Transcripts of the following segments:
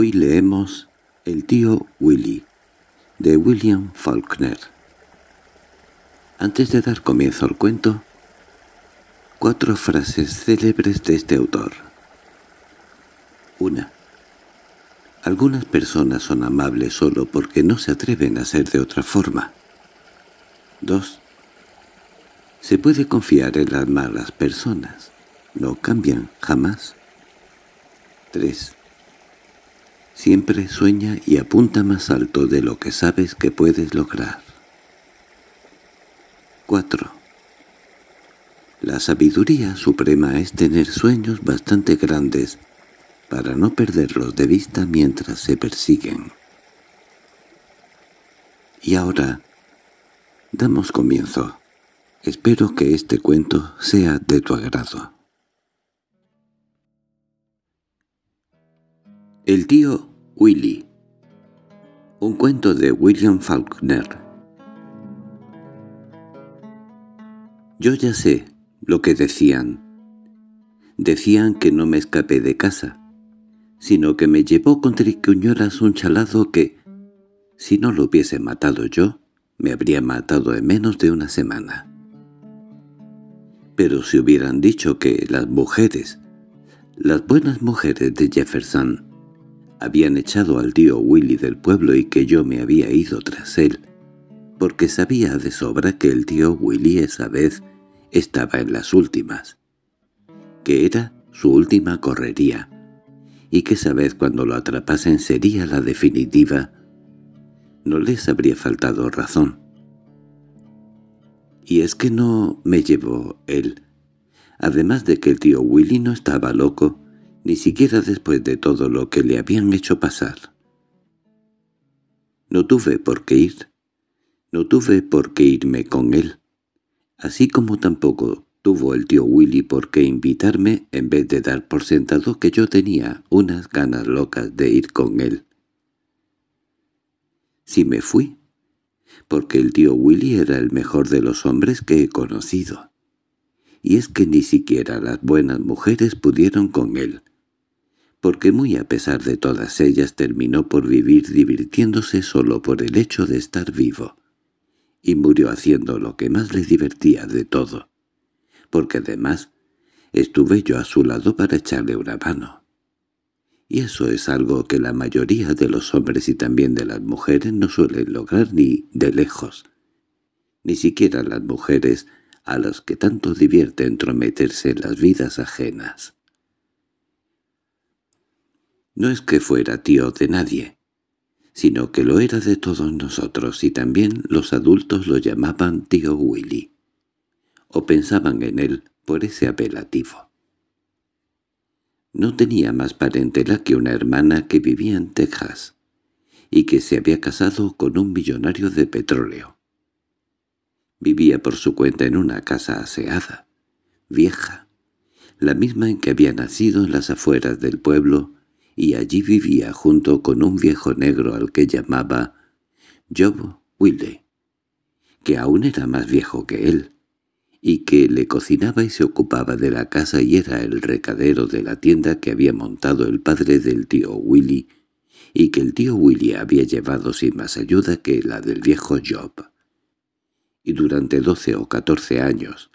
Hoy leemos El tío Willy, de William Faulkner. Antes de dar comienzo al cuento, cuatro frases célebres de este autor. 1. Algunas personas son amables solo porque no se atreven a ser de otra forma. 2. Se puede confiar en las malas personas. No cambian jamás. 3. Siempre sueña y apunta más alto de lo que sabes que puedes lograr. 4. La sabiduría suprema es tener sueños bastante grandes para no perderlos de vista mientras se persiguen. Y ahora, damos comienzo. Espero que este cuento sea de tu agrado. El tío Willy Un cuento de William Faulkner Yo ya sé lo que decían. Decían que no me escapé de casa, sino que me llevó con triquiñuelas un chalado que, si no lo hubiese matado yo, me habría matado en menos de una semana. Pero si hubieran dicho que las mujeres, las buenas mujeres de Jefferson, habían echado al tío Willy del pueblo y que yo me había ido tras él, porque sabía de sobra que el tío Willy esa vez estaba en las últimas, que era su última correría, y que esa vez cuando lo atrapasen sería la definitiva, no les habría faltado razón. Y es que no me llevó él. Además de que el tío Willy no estaba loco, ni siquiera después de todo lo que le habían hecho pasar. No tuve por qué ir, no tuve por qué irme con él, así como tampoco tuvo el tío Willy por qué invitarme en vez de dar por sentado que yo tenía unas ganas locas de ir con él. Si me fui, porque el tío Willy era el mejor de los hombres que he conocido. Y es que ni siquiera las buenas mujeres pudieron con él, porque muy a pesar de todas ellas terminó por vivir divirtiéndose solo por el hecho de estar vivo, y murió haciendo lo que más le divertía de todo, porque además estuve yo a su lado para echarle una mano. Y eso es algo que la mayoría de los hombres y también de las mujeres no suelen lograr ni de lejos. Ni siquiera las mujeres a las que tanto divierte entrometerse en las vidas ajenas. No es que fuera tío de nadie, sino que lo era de todos nosotros y también los adultos lo llamaban tío Willy, o pensaban en él por ese apelativo. No tenía más parentela que una hermana que vivía en Texas y que se había casado con un millonario de petróleo. Vivía por su cuenta en una casa aseada, vieja, la misma en que había nacido en las afueras del pueblo y allí vivía junto con un viejo negro al que llamaba Job Wilde, que aún era más viejo que él, y que le cocinaba y se ocupaba de la casa y era el recadero de la tienda que había montado el padre del tío Willy, y que el tío Willy había llevado sin más ayuda que la del viejo Job. Y durante doce o catorce años,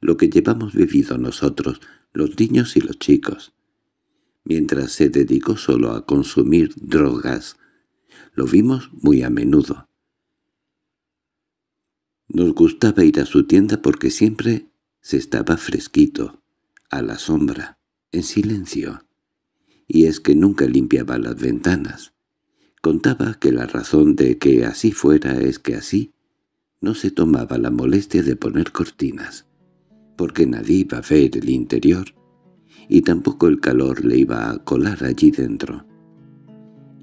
lo que llevamos vivido nosotros, los niños y los chicos, mientras se dedicó solo a consumir drogas. Lo vimos muy a menudo. Nos gustaba ir a su tienda porque siempre se estaba fresquito, a la sombra, en silencio. Y es que nunca limpiaba las ventanas. Contaba que la razón de que así fuera es que así no se tomaba la molestia de poner cortinas, porque nadie iba a ver el interior y tampoco el calor le iba a colar allí dentro.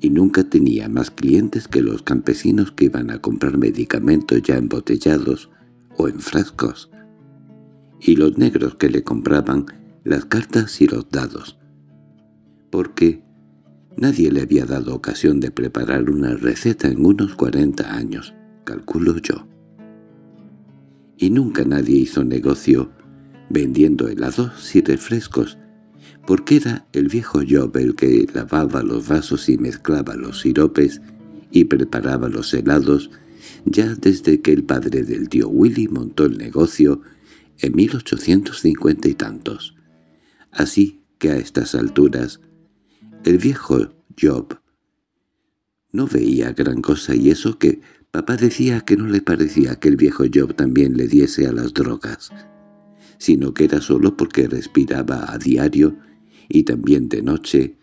Y nunca tenía más clientes que los campesinos que iban a comprar medicamentos ya embotellados o en frascos, y los negros que le compraban las cartas y los dados, porque nadie le había dado ocasión de preparar una receta en unos cuarenta años, calculo yo. Y nunca nadie hizo negocio vendiendo helados y refrescos, porque era el viejo Job el que lavaba los vasos y mezclaba los siropes y preparaba los helados, ya desde que el padre del tío Willy montó el negocio en 1850 y tantos. Así que a estas alturas, el viejo Job no veía gran cosa y eso que papá decía que no le parecía que el viejo Job también le diese a las drogas, sino que era solo porque respiraba a diario y también de noche,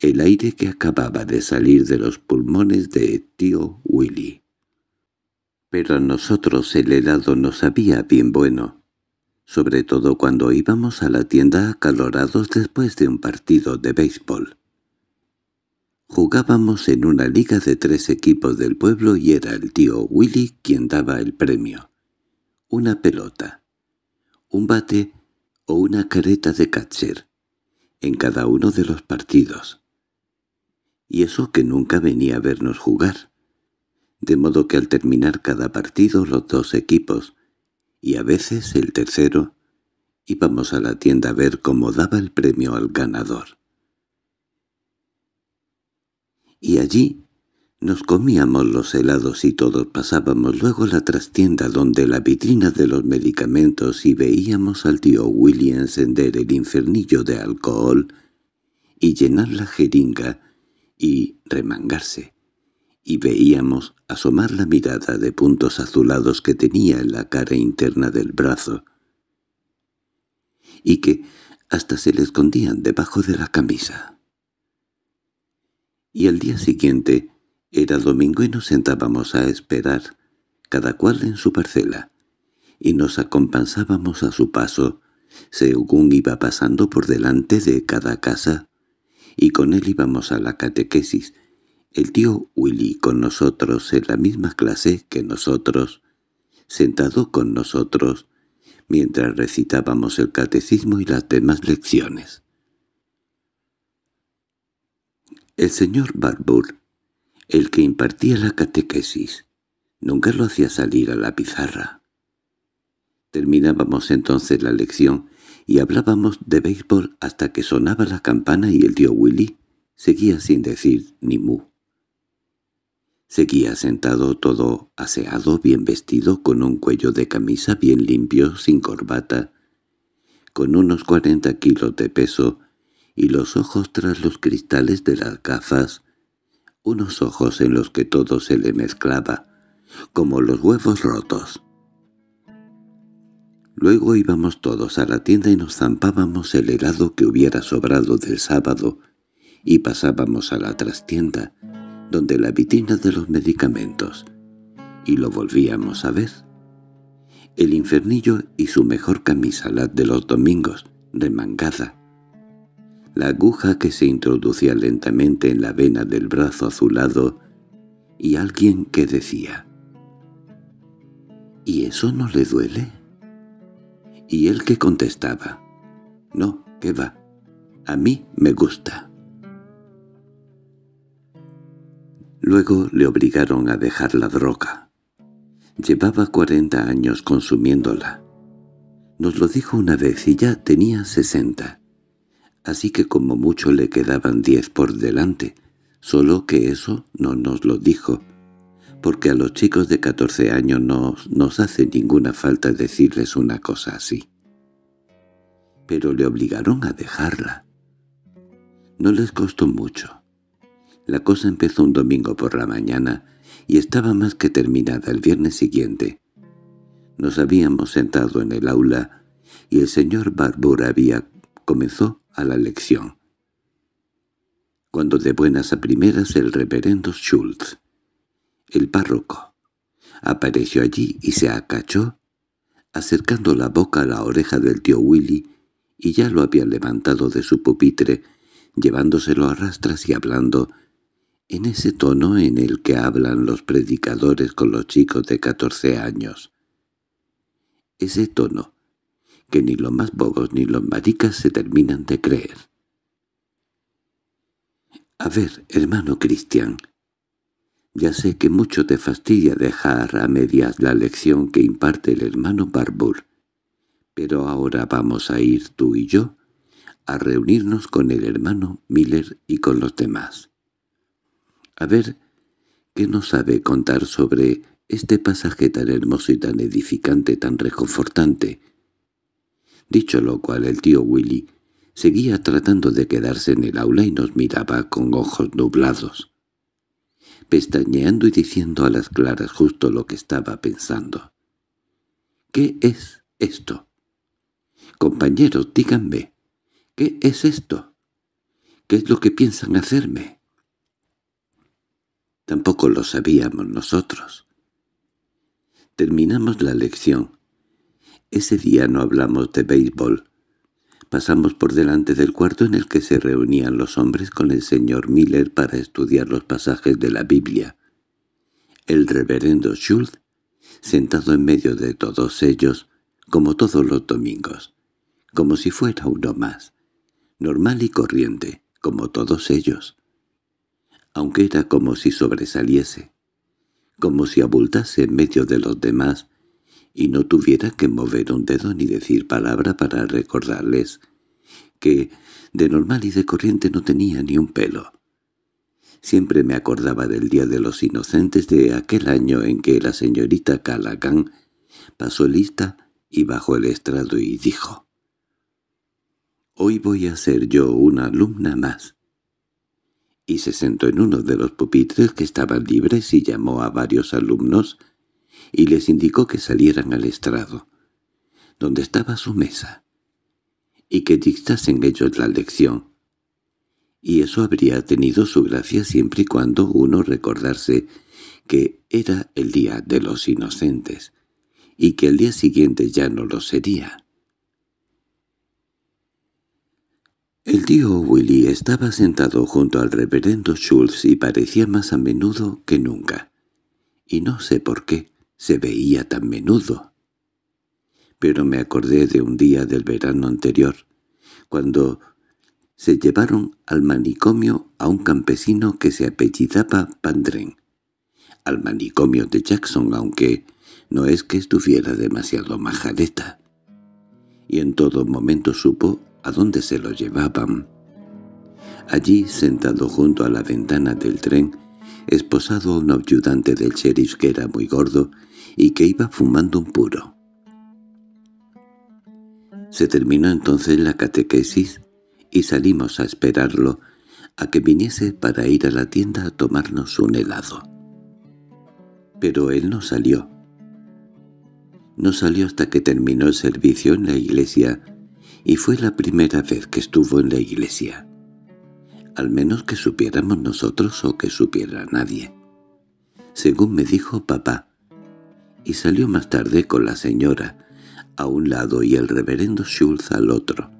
el aire que acababa de salir de los pulmones de tío Willy. Pero a nosotros el helado nos sabía bien bueno, sobre todo cuando íbamos a la tienda acalorados después de un partido de béisbol. Jugábamos en una liga de tres equipos del pueblo y era el tío Willy quien daba el premio. Una pelota, un bate o una careta de catcher en cada uno de los partidos. Y eso que nunca venía a vernos jugar. De modo que al terminar cada partido los dos equipos, y a veces el tercero, íbamos a la tienda a ver cómo daba el premio al ganador. Y allí nos comíamos los helados y todos pasábamos luego a la trastienda donde la vitrina de los medicamentos y veíamos al tío Willy encender el infernillo de alcohol y llenar la jeringa y remangarse, y veíamos asomar la mirada de puntos azulados que tenía en la cara interna del brazo, y que hasta se le escondían debajo de la camisa. Y al día siguiente era domingo y nos sentábamos a esperar, cada cual en su parcela, y nos acompasábamos a su paso, según iba pasando por delante de cada casa, y con él íbamos a la catequesis, el tío Willy con nosotros en la misma clase que nosotros, sentado con nosotros, mientras recitábamos el catecismo y las demás lecciones. El señor Barbour el que impartía la catequesis. Nunca lo hacía salir a la pizarra. Terminábamos entonces la lección y hablábamos de béisbol hasta que sonaba la campana y el tío Willy seguía sin decir ni mu. Seguía sentado todo aseado, bien vestido, con un cuello de camisa bien limpio, sin corbata, con unos cuarenta kilos de peso y los ojos tras los cristales de las gafas unos ojos en los que todo se le mezclaba, como los huevos rotos. Luego íbamos todos a la tienda y nos zampábamos el helado que hubiera sobrado del sábado y pasábamos a la trastienda, donde la vitrina de los medicamentos, y lo volvíamos a ver. El infernillo y su mejor camisa, la de los domingos, remangada, la aguja que se introducía lentamente en la vena del brazo azulado y alguien que decía —¿Y eso no le duele? Y él que contestaba —No, que va, a mí me gusta. Luego le obligaron a dejar la droga. Llevaba cuarenta años consumiéndola. Nos lo dijo una vez y ya tenía sesenta así que como mucho le quedaban diez por delante, solo que eso no nos lo dijo, porque a los chicos de catorce años no nos hace ninguna falta decirles una cosa así. Pero le obligaron a dejarla. No les costó mucho. La cosa empezó un domingo por la mañana y estaba más que terminada el viernes siguiente. Nos habíamos sentado en el aula y el señor Barbour había comenzó a la lección. Cuando de buenas a primeras el reverendo Schultz, el párroco, apareció allí y se acachó, acercando la boca a la oreja del tío Willy, y ya lo había levantado de su pupitre, llevándoselo a rastras y hablando, en ese tono en el que hablan los predicadores con los chicos de catorce años. Ese tono, que ni los más bobos ni los maricas se terminan de creer. A ver, hermano Cristian, ya sé que mucho te fastidia dejar a medias la lección que imparte el hermano Barbour, pero ahora vamos a ir tú y yo a reunirnos con el hermano Miller y con los demás. A ver, ¿qué nos sabe contar sobre este pasaje tan hermoso y tan edificante, tan reconfortante, Dicho lo cual, el tío Willy seguía tratando de quedarse en el aula y nos miraba con ojos nublados, pestañeando y diciendo a las claras justo lo que estaba pensando. —¿Qué es esto? —Compañeros, díganme, ¿qué es esto? ¿Qué es lo que piensan hacerme? Tampoco lo sabíamos nosotros. Terminamos la lección. Ese día no hablamos de béisbol. Pasamos por delante del cuarto en el que se reunían los hombres con el señor Miller para estudiar los pasajes de la Biblia. El reverendo Schultz, sentado en medio de todos ellos, como todos los domingos, como si fuera uno más, normal y corriente, como todos ellos. Aunque era como si sobresaliese, como si abultase en medio de los demás, y no tuviera que mover un dedo ni decir palabra para recordarles que de normal y de corriente no tenía ni un pelo. Siempre me acordaba del Día de los Inocentes de aquel año en que la señorita Calagán pasó lista y bajó el estrado y dijo «Hoy voy a ser yo una alumna más». Y se sentó en uno de los pupitres que estaban libres y llamó a varios alumnos y les indicó que salieran al estrado, donde estaba su mesa, y que dictasen ellos la lección. Y eso habría tenido su gracia siempre y cuando uno recordarse que era el día de los inocentes, y que el día siguiente ya no lo sería. El tío Willy estaba sentado junto al reverendo Schultz y parecía más a menudo que nunca. Y no sé por qué, se veía tan menudo. Pero me acordé de un día del verano anterior, cuando se llevaron al manicomio a un campesino que se apellidaba Pandren, al manicomio de Jackson, aunque no es que estuviera demasiado majaleta, Y en todo momento supo a dónde se lo llevaban. Allí, sentado junto a la ventana del tren, esposado a un ayudante del sheriff que era muy gordo y que iba fumando un puro. Se terminó entonces la catequesis y salimos a esperarlo, a que viniese para ir a la tienda a tomarnos un helado. Pero él no salió. No salió hasta que terminó el servicio en la iglesia, y fue la primera vez que estuvo en la iglesia. Al menos que supiéramos nosotros o que supiera nadie. Según me dijo papá, y salió más tarde con la señora a un lado y el reverendo Schulz al otro,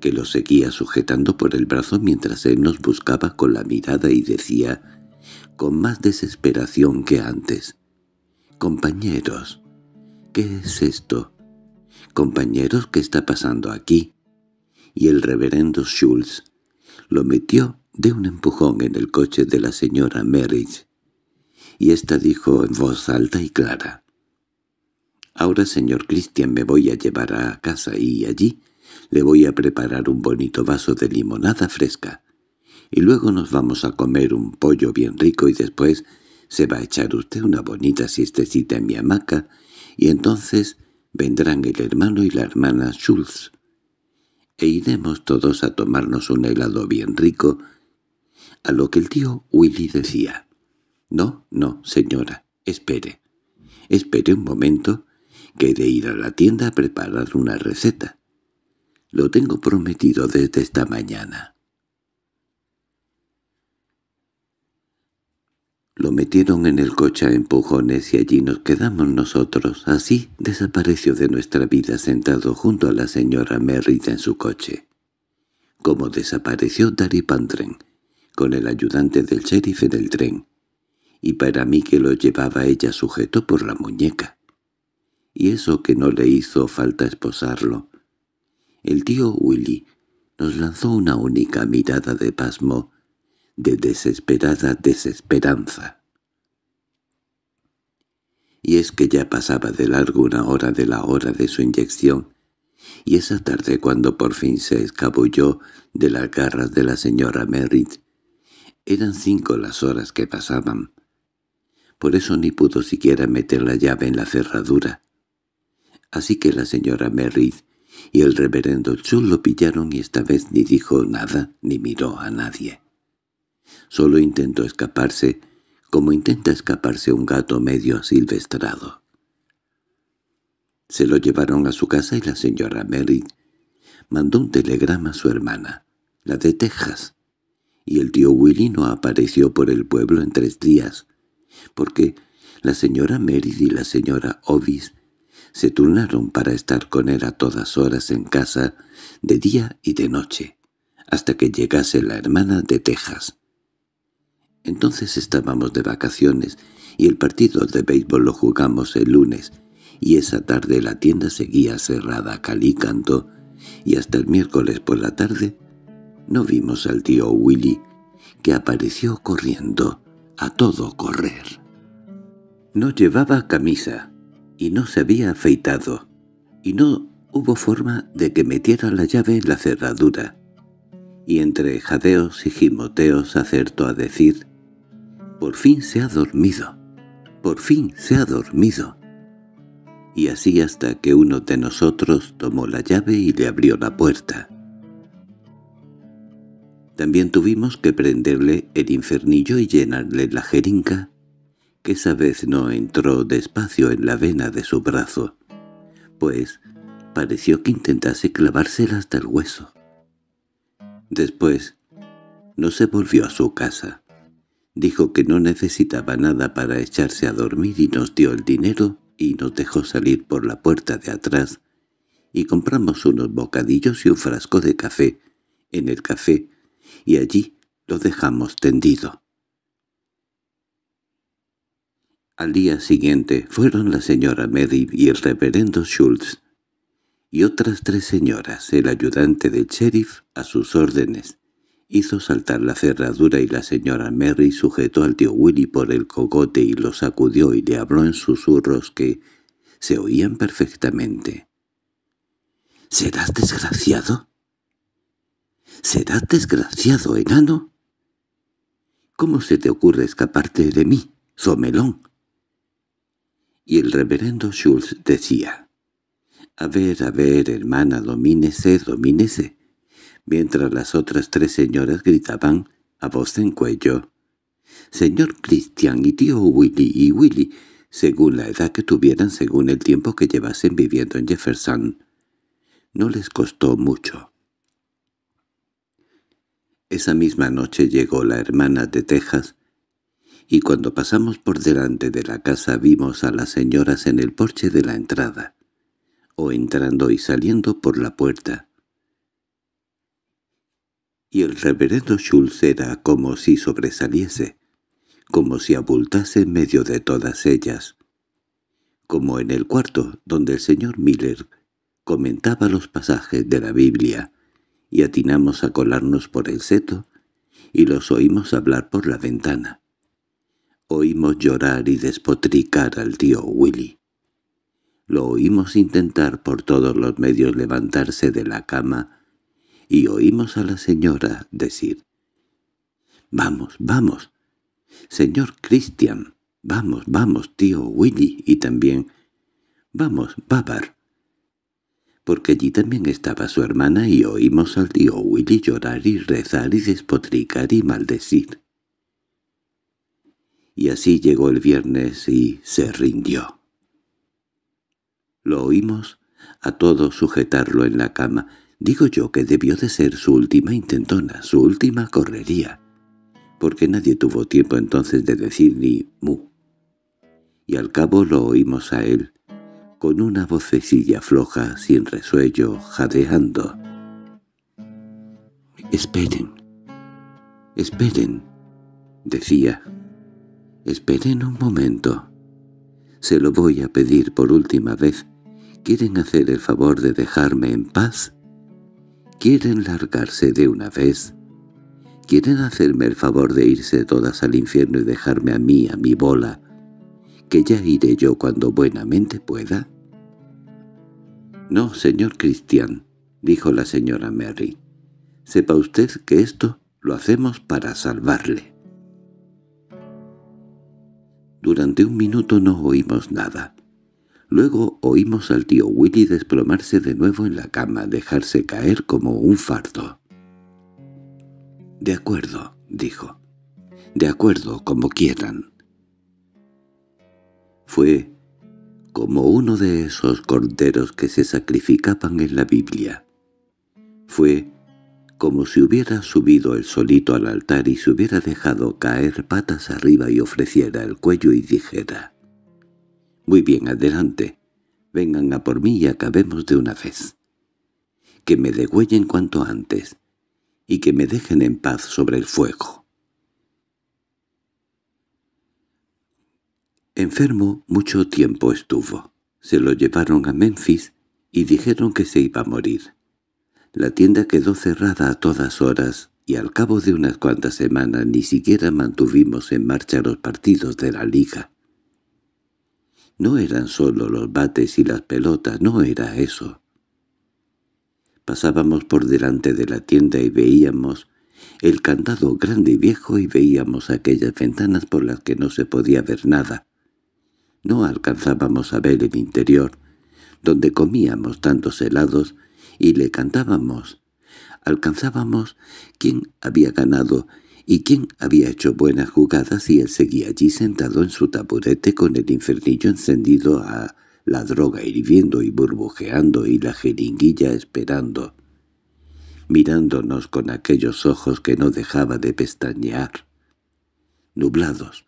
que lo seguía sujetando por el brazo mientras él nos buscaba con la mirada y decía, con más desesperación que antes, «Compañeros, ¿qué es esto? Compañeros, ¿qué está pasando aquí?» Y el reverendo Schulz lo metió de un empujón en el coche de la señora Merridge, y ésta dijo en voz alta y clara. «Ahora, señor Cristian, me voy a llevar a casa y allí le voy a preparar un bonito vaso de limonada fresca. Y luego nos vamos a comer un pollo bien rico y después se va a echar usted una bonita siestecita en mi hamaca y entonces vendrán el hermano y la hermana Schultz. E iremos todos a tomarnos un helado bien rico», a lo que el tío Willy decía. —No, no, señora, espere. Espere un momento, que he de ir a la tienda a preparar una receta. Lo tengo prometido desde esta mañana. Lo metieron en el coche a empujones y allí nos quedamos nosotros. Así desapareció de nuestra vida sentado junto a la señora Merritt en su coche. Como desapareció Dari Pantren, con el ayudante del sheriff en el tren y para mí que lo llevaba ella sujeto por la muñeca. Y eso que no le hizo falta esposarlo. El tío Willy nos lanzó una única mirada de pasmo, de desesperada desesperanza. Y es que ya pasaba de largo una hora de la hora de su inyección, y esa tarde cuando por fin se escabulló de las garras de la señora Merritt, eran cinco las horas que pasaban, por eso ni pudo siquiera meter la llave en la cerradura. Así que la señora Merritt y el reverendo Chul lo pillaron y esta vez ni dijo nada ni miró a nadie. Solo intentó escaparse, como intenta escaparse un gato medio asilvestrado. Se lo llevaron a su casa y la señora Merritt mandó un telegrama a su hermana, la de Texas, y el tío Willy no apareció por el pueblo en tres días, porque la señora Meredith y la señora Ovis se turnaron para estar con él a todas horas en casa, de día y de noche, hasta que llegase la hermana de Texas. Entonces estábamos de vacaciones y el partido de béisbol lo jugamos el lunes, y esa tarde la tienda seguía cerrada cal y canto, y hasta el miércoles por la tarde no vimos al tío Willy, que apareció corriendo a todo correr. No llevaba camisa y no se había afeitado, y no hubo forma de que metiera la llave en la cerradura. Y entre jadeos y gimoteos acertó a decir, «Por fin se ha dormido, por fin se ha dormido». Y así hasta que uno de nosotros tomó la llave y le abrió la puerta. También tuvimos que prenderle el infernillo y llenarle la jeringa, que esa vez no entró despacio en la vena de su brazo, pues pareció que intentase clavársela hasta el hueso. Después, no se volvió a su casa. Dijo que no necesitaba nada para echarse a dormir y nos dio el dinero y nos dejó salir por la puerta de atrás y compramos unos bocadillos y un frasco de café. En el café y allí lo dejamos tendido. Al día siguiente fueron la señora Mary y el reverendo Schultz y otras tres señoras, el ayudante del sheriff, a sus órdenes. Hizo saltar la cerradura y la señora Mary sujetó al tío Willy por el cogote y lo sacudió y le habló en susurros que se oían perfectamente. —¿Serás desgraciado? —¿Serás desgraciado, enano? —¿Cómo se te ocurre escaparte de mí, somelón? Y el reverendo Schultz decía, —A ver, a ver, hermana, domínese, domínese. Mientras las otras tres señoras gritaban, a voz en cuello, —Señor Christian y tío Willy y Willy, según la edad que tuvieran según el tiempo que llevasen viviendo en Jefferson. No les costó mucho. Esa misma noche llegó la hermana de Texas, y cuando pasamos por delante de la casa vimos a las señoras en el porche de la entrada, o entrando y saliendo por la puerta. Y el reverendo Schultz era como si sobresaliese, como si abultase en medio de todas ellas, como en el cuarto donde el señor Miller comentaba los pasajes de la Biblia, y atinamos a colarnos por el seto, y los oímos hablar por la ventana. Oímos llorar y despotricar al tío Willy. Lo oímos intentar por todos los medios levantarse de la cama, y oímos a la señora decir, «Vamos, vamos, señor Christian, vamos, vamos, tío Willy», y también, «Vamos, Babar, porque allí también estaba su hermana y oímos al tío Willy llorar y rezar y despotricar y maldecir. Y así llegó el viernes y se rindió. Lo oímos a todos sujetarlo en la cama. Digo yo que debió de ser su última intentona, su última correría, porque nadie tuvo tiempo entonces de decir ni mu. Y al cabo lo oímos a él, con una vocecilla floja, sin resuello, jadeando. —Esperen, esperen —decía. —Esperen un momento. Se lo voy a pedir por última vez. ¿Quieren hacer el favor de dejarme en paz? ¿Quieren largarse de una vez? ¿Quieren hacerme el favor de irse todas al infierno y dejarme a mí, a mi bola, que ya iré yo cuando buenamente pueda. —No, señor Cristian —dijo la señora Mary—, sepa usted que esto lo hacemos para salvarle. Durante un minuto no oímos nada. Luego oímos al tío Willy desplomarse de nuevo en la cama, dejarse caer como un fardo. —De acuerdo —dijo—, de acuerdo, como quieran. Fue como uno de esos corderos que se sacrificaban en la Biblia. Fue como si hubiera subido el solito al altar y se hubiera dejado caer patas arriba y ofreciera el cuello y dijera, «Muy bien, adelante, vengan a por mí y acabemos de una vez. Que me degüellen cuanto antes, y que me dejen en paz sobre el fuego». Enfermo mucho tiempo estuvo. Se lo llevaron a Memphis y dijeron que se iba a morir. La tienda quedó cerrada a todas horas y al cabo de unas cuantas semanas ni siquiera mantuvimos en marcha los partidos de la liga. No eran solo los bates y las pelotas, no era eso. Pasábamos por delante de la tienda y veíamos el candado grande y viejo y veíamos aquellas ventanas por las que no se podía ver nada, no alcanzábamos a ver el interior, donde comíamos tantos helados y le cantábamos. Alcanzábamos quién había ganado y quién había hecho buenas jugadas y él seguía allí sentado en su taburete con el infernillo encendido a la droga hirviendo y burbujeando y la jeringuilla esperando, mirándonos con aquellos ojos que no dejaba de pestañear, nublados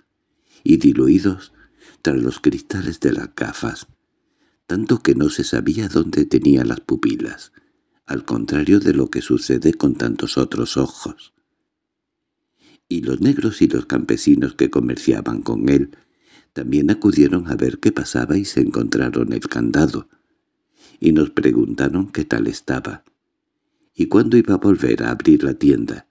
y diluidos tras los cristales de las gafas, tanto que no se sabía dónde tenía las pupilas, al contrario de lo que sucede con tantos otros ojos. Y los negros y los campesinos que comerciaban con él también acudieron a ver qué pasaba y se encontraron el candado, y nos preguntaron qué tal estaba, y cuándo iba a volver a abrir la tienda,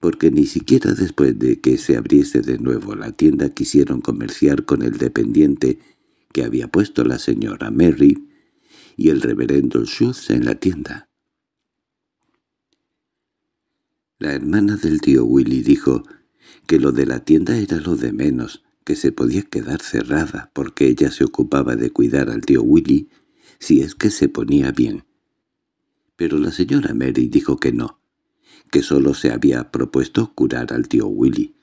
porque ni siquiera después de que se abriese de nuevo la tienda quisieron comerciar con el dependiente que había puesto la señora Mary y el reverendo Schultz en la tienda. La hermana del tío Willy dijo que lo de la tienda era lo de menos, que se podía quedar cerrada porque ella se ocupaba de cuidar al tío Willy si es que se ponía bien. Pero la señora Mary dijo que no, que solo se había propuesto curar al tío Willy,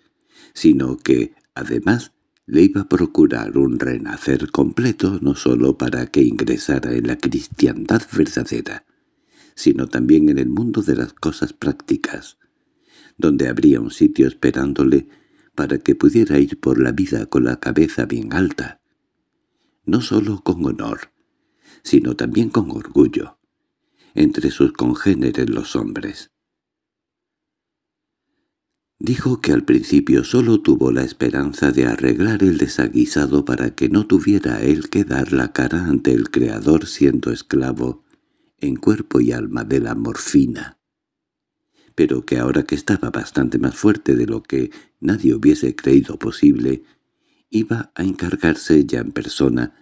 sino que, además, le iba a procurar un renacer completo no solo para que ingresara en la cristiandad verdadera, sino también en el mundo de las cosas prácticas, donde habría un sitio esperándole para que pudiera ir por la vida con la cabeza bien alta, no solo con honor, sino también con orgullo, entre sus congéneres los hombres. Dijo que al principio solo tuvo la esperanza de arreglar el desaguisado para que no tuviera él que dar la cara ante el Creador siendo esclavo en cuerpo y alma de la morfina pero que ahora que estaba bastante más fuerte de lo que nadie hubiese creído posible, iba a encargarse ya en persona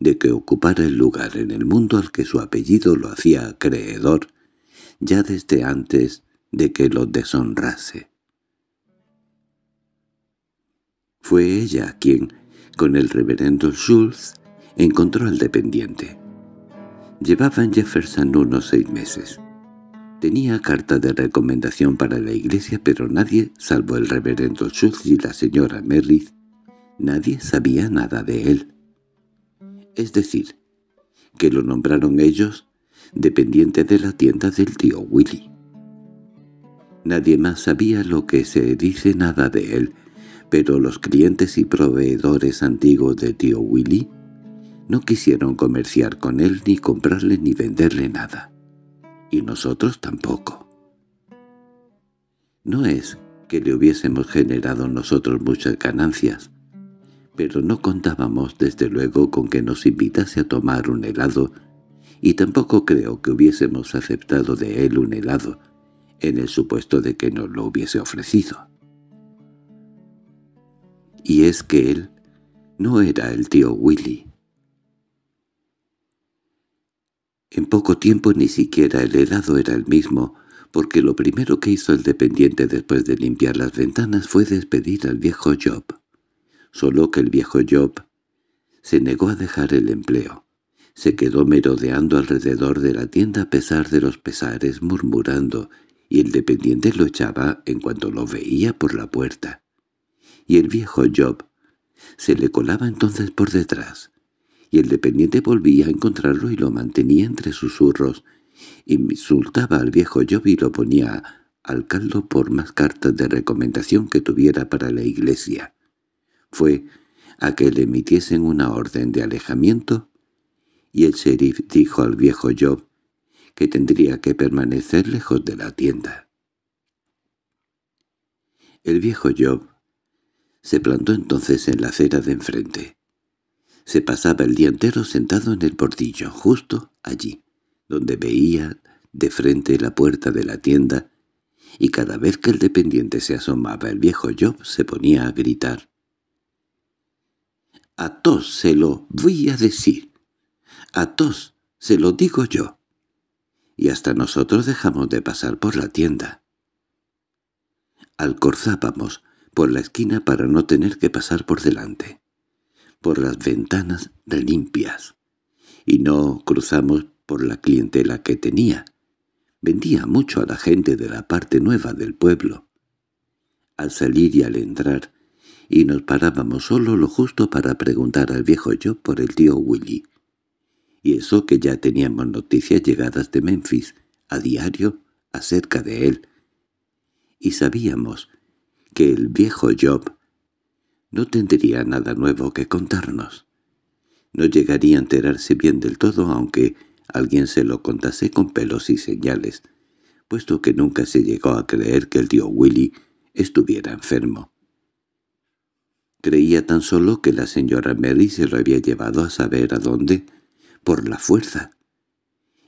de que ocupara el lugar en el mundo al que su apellido lo hacía acreedor, ya desde antes de que lo deshonrase. Fue ella quien, con el reverendo Schultz, encontró al dependiente. Llevaba en Jefferson unos seis meses. Tenía carta de recomendación para la iglesia, pero nadie, salvo el reverendo Schultz y la señora Merritt, nadie sabía nada de él. Es decir, que lo nombraron ellos dependiente de la tienda del tío Willy. Nadie más sabía lo que se dice nada de él, pero los clientes y proveedores antiguos de tío Willy no quisieron comerciar con él ni comprarle ni venderle nada. Y nosotros tampoco. No es que le hubiésemos generado nosotros muchas ganancias, pero no contábamos desde luego con que nos invitase a tomar un helado, y tampoco creo que hubiésemos aceptado de él un helado, en el supuesto de que nos lo hubiese ofrecido y es que él no era el tío Willy. En poco tiempo ni siquiera el helado era el mismo, porque lo primero que hizo el dependiente después de limpiar las ventanas fue despedir al viejo Job. Solo que el viejo Job se negó a dejar el empleo. Se quedó merodeando alrededor de la tienda a pesar de los pesares, murmurando, y el dependiente lo echaba en cuanto lo veía por la puerta y el viejo Job se le colaba entonces por detrás, y el dependiente volvía a encontrarlo y lo mantenía entre susurros, insultaba al viejo Job y lo ponía al caldo por más cartas de recomendación que tuviera para la iglesia. Fue a que le emitiesen una orden de alejamiento, y el sheriff dijo al viejo Job que tendría que permanecer lejos de la tienda. El viejo Job se plantó entonces en la acera de enfrente. Se pasaba el día entero sentado en el bordillo, justo allí, donde veía de frente la puerta de la tienda, y cada vez que el dependiente se asomaba el viejo Job se ponía a gritar. —¡A tos se lo voy a decir! —¡A tos se lo digo yo! Y hasta nosotros dejamos de pasar por la tienda. Alcorzábamos por la esquina para no tener que pasar por delante, por las ventanas limpias, y no cruzamos por la clientela que tenía. Vendía mucho a la gente de la parte nueva del pueblo. Al salir y al entrar, y nos parábamos solo lo justo para preguntar al viejo yo por el tío Willy. Y eso que ya teníamos noticias llegadas de Memphis, a diario, acerca de él. Y sabíamos que el viejo Job no tendría nada nuevo que contarnos. No llegaría a enterarse bien del todo, aunque alguien se lo contase con pelos y señales, puesto que nunca se llegó a creer que el tío Willy estuviera enfermo. Creía tan solo que la señora Mary se lo había llevado a saber a dónde, por la fuerza,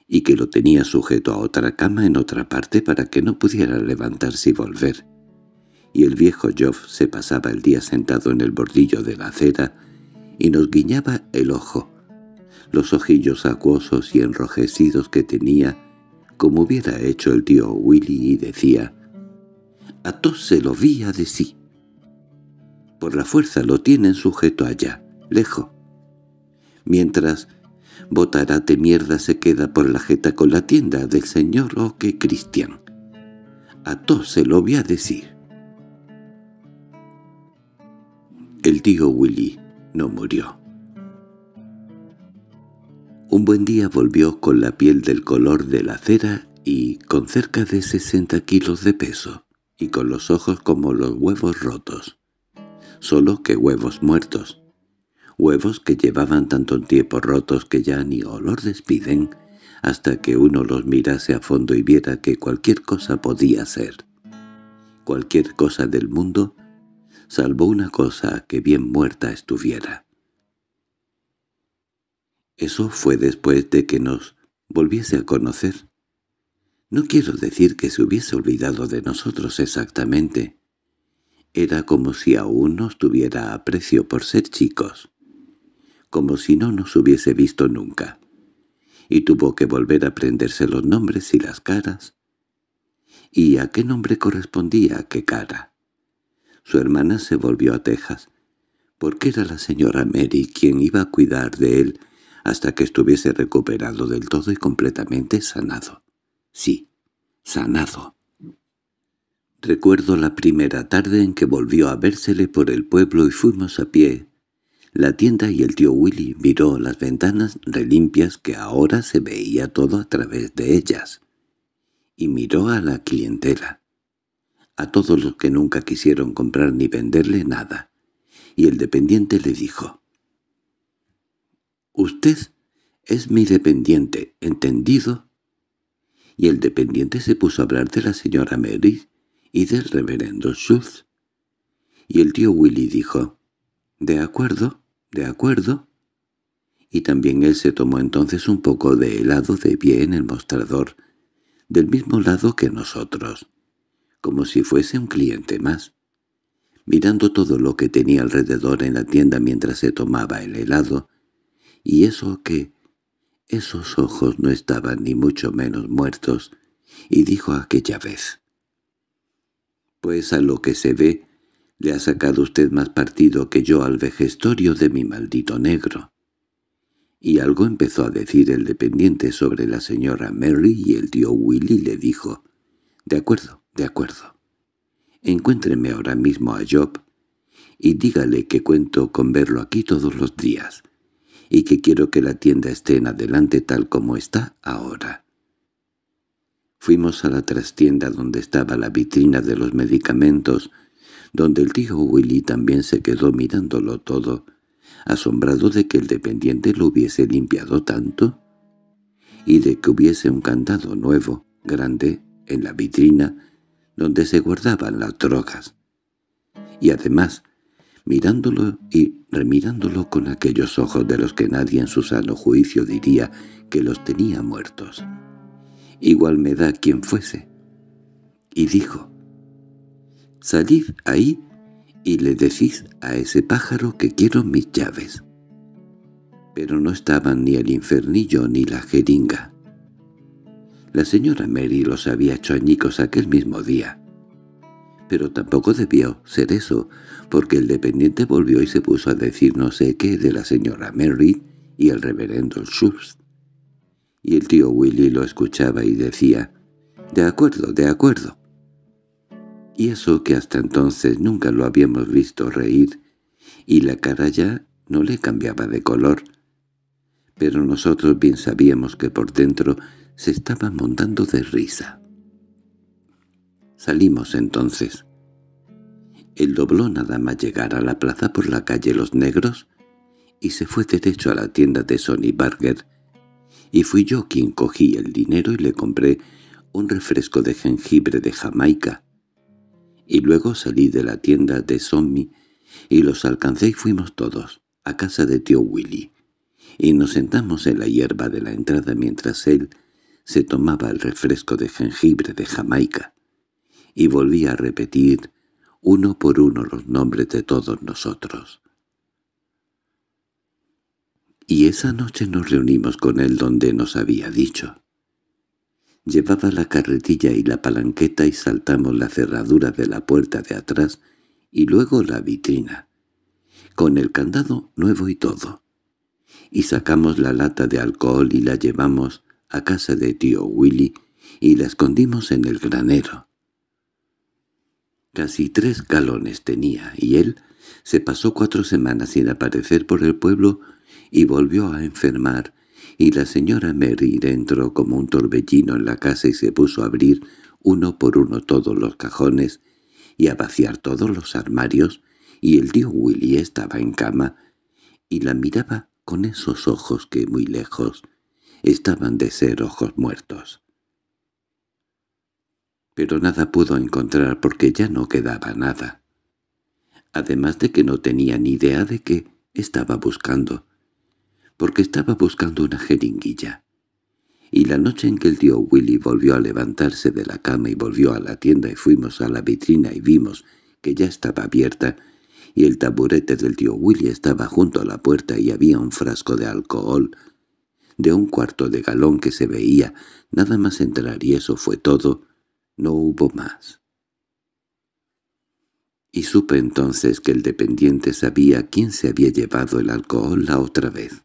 y que lo tenía sujeto a otra cama en otra parte para que no pudiera levantarse y volver y el viejo Joff se pasaba el día sentado en el bordillo de la acera y nos guiñaba el ojo, los ojillos acuosos y enrojecidos que tenía, como hubiera hecho el tío Willy, y decía, «A tos se lo vía de sí». Por la fuerza lo tienen sujeto allá, lejos. Mientras botarate mierda se queda por la jeta con la tienda del señor o oh, que Cristian. A tos se lo vi a decir. El tío Willy no murió. Un buen día volvió con la piel del color de la cera y con cerca de 60 kilos de peso, y con los ojos como los huevos rotos. Solo que huevos muertos. Huevos que llevaban tanto tiempo rotos que ya ni olor despiden, hasta que uno los mirase a fondo y viera que cualquier cosa podía ser. Cualquier cosa del mundo salvo una cosa que bien muerta estuviera. Eso fue después de que nos volviese a conocer. No quiero decir que se hubiese olvidado de nosotros exactamente. Era como si aún nos tuviera aprecio por ser chicos, como si no nos hubiese visto nunca. Y tuvo que volver a aprenderse los nombres y las caras. ¿Y a qué nombre correspondía qué cara? Su hermana se volvió a Texas, porque era la señora Mary quien iba a cuidar de él hasta que estuviese recuperado del todo y completamente sanado. Sí, sanado. Recuerdo la primera tarde en que volvió a vérsele por el pueblo y fuimos a pie. La tienda y el tío Willy miró las ventanas relimpias que ahora se veía todo a través de ellas, y miró a la clientela a todos los que nunca quisieron comprar ni venderle nada, y el dependiente le dijo, «Usted es mi dependiente, ¿entendido?» Y el dependiente se puso a hablar de la señora Mary y del reverendo Schultz. Y el tío Willy dijo, «De acuerdo, de acuerdo». Y también él se tomó entonces un poco de helado de pie en el mostrador, del mismo lado que nosotros como si fuese un cliente más. Mirando todo lo que tenía alrededor en la tienda mientras se tomaba el helado, y eso que esos ojos no estaban ni mucho menos muertos, y dijo aquella vez. «Pues a lo que se ve, le ha sacado usted más partido que yo al vejestorio de mi maldito negro». Y algo empezó a decir el dependiente sobre la señora Mary y el tío Willy le dijo, «De acuerdo, —De acuerdo. Encuéntreme ahora mismo a Job y dígale que cuento con verlo aquí todos los días y que quiero que la tienda esté en adelante tal como está ahora. Fuimos a la trastienda donde estaba la vitrina de los medicamentos, donde el tío Willy también se quedó mirándolo todo, asombrado de que el dependiente lo hubiese limpiado tanto y de que hubiese un candado nuevo, grande, en la vitrina, donde se guardaban las drogas. Y además, mirándolo y remirándolo con aquellos ojos de los que nadie en su sano juicio diría que los tenía muertos. Igual me da quien fuese. Y dijo, «Salid ahí y le decís a ese pájaro que quiero mis llaves». Pero no estaban ni el infernillo ni la jeringa. La señora Mary los había hecho añicos aquel mismo día. Pero tampoco debió ser eso, porque el dependiente volvió y se puso a decir no sé qué de la señora Mary y el reverendo Schultz. Y el tío Willy lo escuchaba y decía, «De acuerdo, de acuerdo». Y eso que hasta entonces nunca lo habíamos visto reír, y la cara ya no le cambiaba de color, pero nosotros bien sabíamos que por dentro se estaba montando de risa. Salimos entonces. Él dobló nada más llegar a la plaza por la calle Los Negros y se fue derecho a la tienda de Sonny Barger, y fui yo quien cogí el dinero y le compré un refresco de jengibre de Jamaica. Y luego salí de la tienda de Sonny y los alcancé y fuimos todos, a casa de tío Willy y nos sentamos en la hierba de la entrada mientras él se tomaba el refresco de jengibre de Jamaica y volvía a repetir uno por uno los nombres de todos nosotros. Y esa noche nos reunimos con él donde nos había dicho. Llevaba la carretilla y la palanqueta y saltamos la cerradura de la puerta de atrás y luego la vitrina, con el candado nuevo y todo y sacamos la lata de alcohol y la llevamos a casa de tío Willy y la escondimos en el granero. Casi tres galones tenía, y él se pasó cuatro semanas sin aparecer por el pueblo y volvió a enfermar, y la señora Mary entró como un torbellino en la casa y se puso a abrir uno por uno todos los cajones y a vaciar todos los armarios, y el tío Willy estaba en cama, y la miraba con esos ojos que muy lejos estaban de ser ojos muertos. Pero nada pudo encontrar porque ya no quedaba nada. Además de que no tenía ni idea de qué estaba buscando, porque estaba buscando una jeringuilla. Y la noche en que el tío Willy volvió a levantarse de la cama y volvió a la tienda y fuimos a la vitrina y vimos que ya estaba abierta, y el taburete del tío Willy estaba junto a la puerta y había un frasco de alcohol de un cuarto de galón que se veía, nada más entrar y eso fue todo, no hubo más. Y supe entonces que el dependiente sabía quién se había llevado el alcohol la otra vez.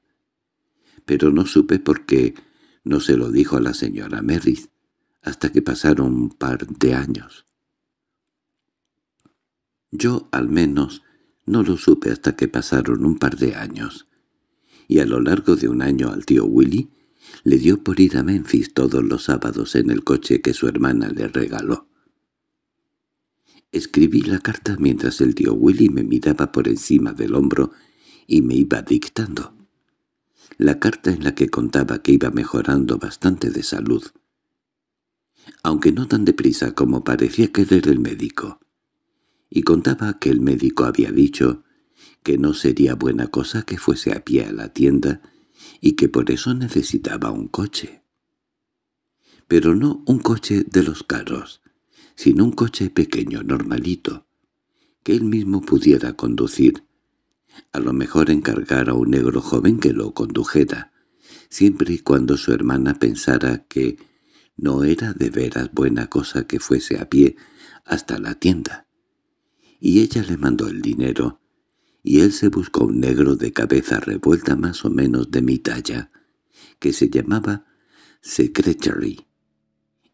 Pero no supe por qué no se lo dijo a la señora Merritt hasta que pasaron un par de años. Yo, al menos, no lo supe hasta que pasaron un par de años. Y a lo largo de un año al tío Willy le dio por ir a Memphis todos los sábados en el coche que su hermana le regaló. Escribí la carta mientras el tío Willy me miraba por encima del hombro y me iba dictando. La carta en la que contaba que iba mejorando bastante de salud. Aunque no tan deprisa como parecía querer el médico y contaba que el médico había dicho que no sería buena cosa que fuese a pie a la tienda y que por eso necesitaba un coche. Pero no un coche de los carros, sino un coche pequeño, normalito, que él mismo pudiera conducir. A lo mejor encargar a un negro joven que lo condujera, siempre y cuando su hermana pensara que no era de veras buena cosa que fuese a pie hasta la tienda y ella le mandó el dinero, y él se buscó un negro de cabeza revuelta más o menos de mi talla, que se llamaba Secretary,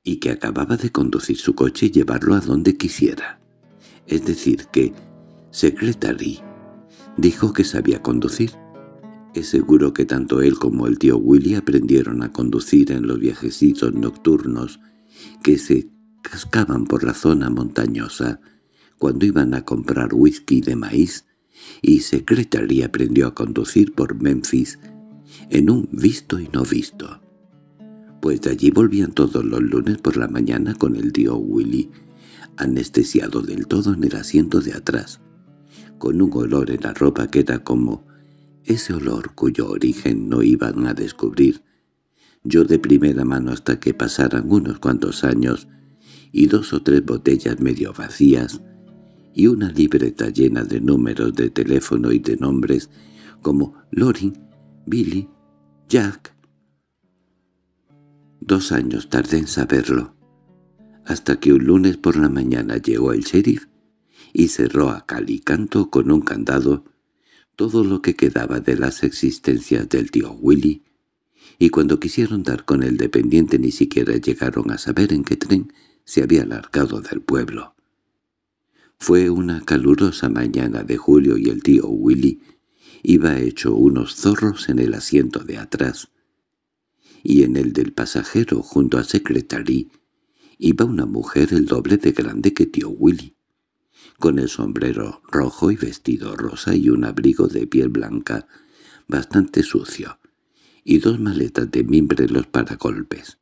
y que acababa de conducir su coche y llevarlo a donde quisiera. Es decir que Secretary dijo que sabía conducir. Es seguro que tanto él como el tío Willy aprendieron a conducir en los viajecitos nocturnos que se cascaban por la zona montañosa cuando iban a comprar whisky de maíz, y Secretaria aprendió a conducir por Memphis en un visto y no visto. Pues de allí volvían todos los lunes por la mañana con el tío Willy, anestesiado del todo en el asiento de atrás, con un olor en la ropa que era como ese olor cuyo origen no iban a descubrir, yo de primera mano hasta que pasaran unos cuantos años y dos o tres botellas medio vacías y una libreta llena de números de teléfono y de nombres como Loring, Billy, Jack. Dos años tardé en saberlo, hasta que un lunes por la mañana llegó el sheriff y cerró a cal y canto con un candado todo lo que quedaba de las existencias del tío Willy, y cuando quisieron dar con el dependiente ni siquiera llegaron a saber en qué tren se había largado del pueblo. Fue una calurosa mañana de julio y el tío Willy iba hecho unos zorros en el asiento de atrás, y en el del pasajero junto a Secretary iba una mujer el doble de grande que tío Willy, con el sombrero rojo y vestido rosa y un abrigo de piel blanca bastante sucio, y dos maletas de mimbre los golpes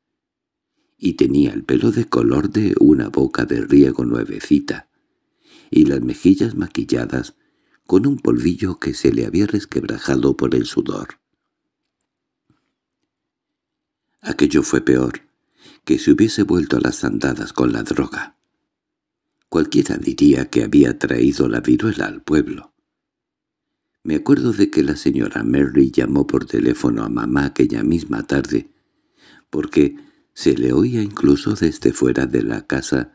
Y tenía el pelo de color de una boca de riego nuevecita, y las mejillas maquilladas con un polvillo que se le había resquebrajado por el sudor. Aquello fue peor que si hubiese vuelto a las andadas con la droga. Cualquiera diría que había traído la viruela al pueblo. Me acuerdo de que la señora Mary llamó por teléfono a mamá aquella misma tarde, porque se le oía incluso desde fuera de la casa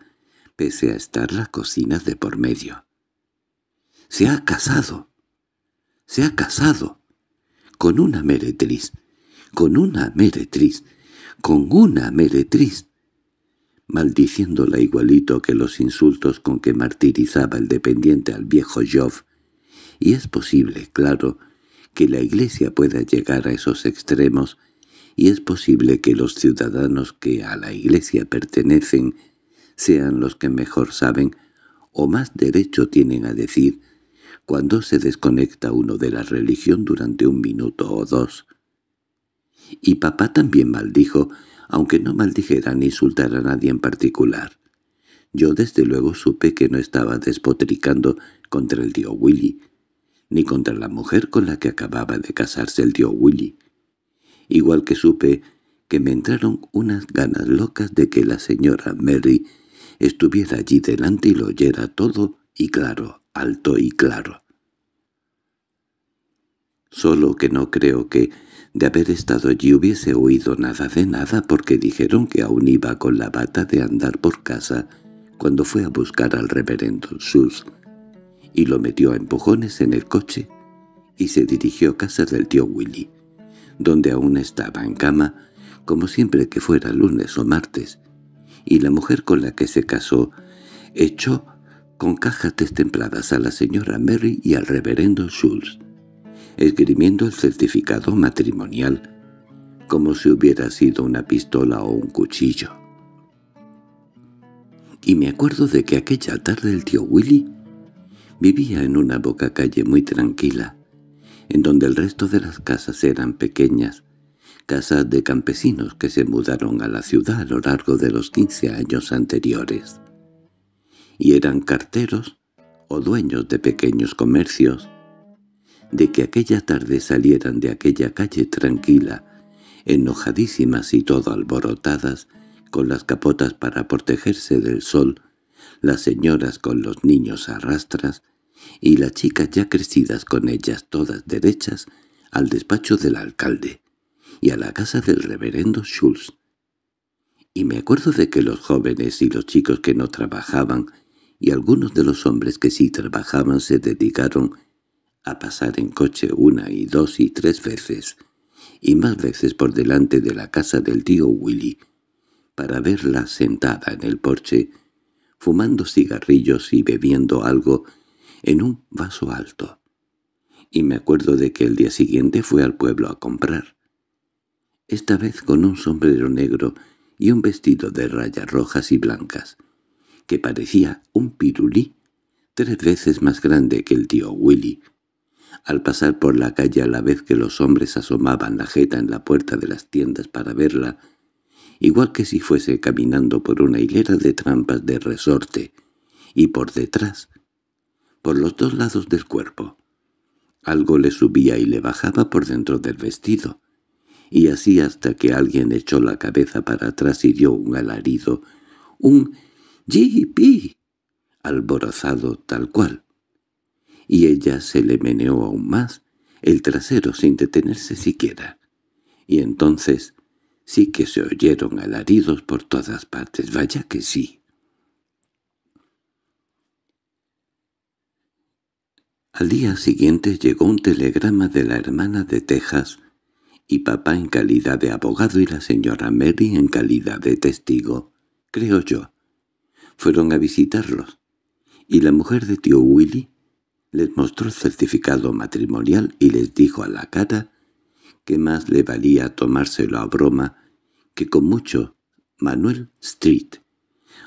pese a estar la cocina de por medio. —¡Se ha casado! ¡Se ha casado! ¡Con una meretriz! ¡Con una meretriz! ¡Con una meretriz! Maldiciéndola igualito que los insultos con que martirizaba el dependiente al viejo Joff. y es posible, claro, que la Iglesia pueda llegar a esos extremos, y es posible que los ciudadanos que a la Iglesia pertenecen sean los que mejor saben o más derecho tienen a decir cuando se desconecta uno de la religión durante un minuto o dos. Y papá también maldijo, aunque no maldijera ni insultara a nadie en particular. Yo desde luego supe que no estaba despotricando contra el tío Willy, ni contra la mujer con la que acababa de casarse el tío Willy. Igual que supe que me entraron unas ganas locas de que la señora Mary estuviera allí delante y lo oyera todo y claro, alto y claro. Solo que no creo que, de haber estado allí, hubiese oído nada de nada porque dijeron que aún iba con la bata de andar por casa cuando fue a buscar al reverendo Sus y lo metió a empujones en el coche y se dirigió a casa del tío Willy, donde aún estaba en cama, como siempre que fuera lunes o martes, y la mujer con la que se casó echó con cajas destempladas a la señora Mary y al reverendo Schultz, esgrimiendo el certificado matrimonial como si hubiera sido una pistola o un cuchillo. Y me acuerdo de que aquella tarde el tío Willy vivía en una boca calle muy tranquila, en donde el resto de las casas eran pequeñas, casas de campesinos que se mudaron a la ciudad a lo largo de los quince años anteriores. Y eran carteros o dueños de pequeños comercios. De que aquella tarde salieran de aquella calle tranquila, enojadísimas y todo alborotadas, con las capotas para protegerse del sol, las señoras con los niños a rastras, y las chicas ya crecidas con ellas todas derechas al despacho del alcalde y a la casa del reverendo Schultz. Y me acuerdo de que los jóvenes y los chicos que no trabajaban y algunos de los hombres que sí trabajaban se dedicaron a pasar en coche una y dos y tres veces, y más veces por delante de la casa del tío Willy, para verla sentada en el porche, fumando cigarrillos y bebiendo algo en un vaso alto. Y me acuerdo de que el día siguiente fue al pueblo a comprar esta vez con un sombrero negro y un vestido de rayas rojas y blancas, que parecía un pirulí tres veces más grande que el tío Willy. Al pasar por la calle a la vez que los hombres asomaban la jeta en la puerta de las tiendas para verla, igual que si fuese caminando por una hilera de trampas de resorte, y por detrás, por los dos lados del cuerpo. Algo le subía y le bajaba por dentro del vestido, y así hasta que alguien echó la cabeza para atrás y dio un alarido, un «¡Yipi!» alborozado tal cual. Y ella se le meneó aún más, el trasero sin detenerse siquiera. Y entonces sí que se oyeron alaridos por todas partes, vaya que sí. Al día siguiente llegó un telegrama de la hermana de Texas y papá en calidad de abogado y la señora Mary en calidad de testigo, creo yo. Fueron a visitarlos, y la mujer de tío Willy les mostró el certificado matrimonial y les dijo a la cara que más le valía tomárselo a broma que con mucho Manuel Street.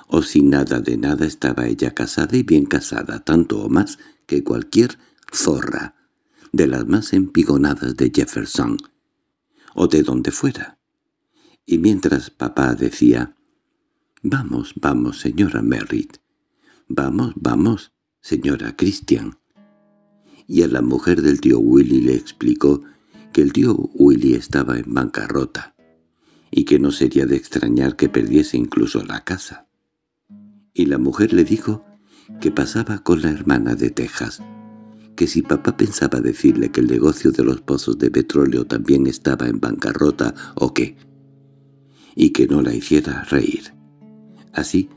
O sin nada de nada estaba ella casada y bien casada, tanto o más que cualquier zorra, de las más empigonadas de Jefferson, o de donde fuera. Y mientras papá decía, «Vamos, vamos, señora Merritt. Vamos, vamos, señora Christian». Y a la mujer del tío Willy le explicó que el tío Willy estaba en bancarrota y que no sería de extrañar que perdiese incluso la casa. Y la mujer le dijo que pasaba con la hermana de Texas, que si papá pensaba decirle que el negocio de los pozos de petróleo también estaba en bancarrota o qué, y que no la hiciera reír. Así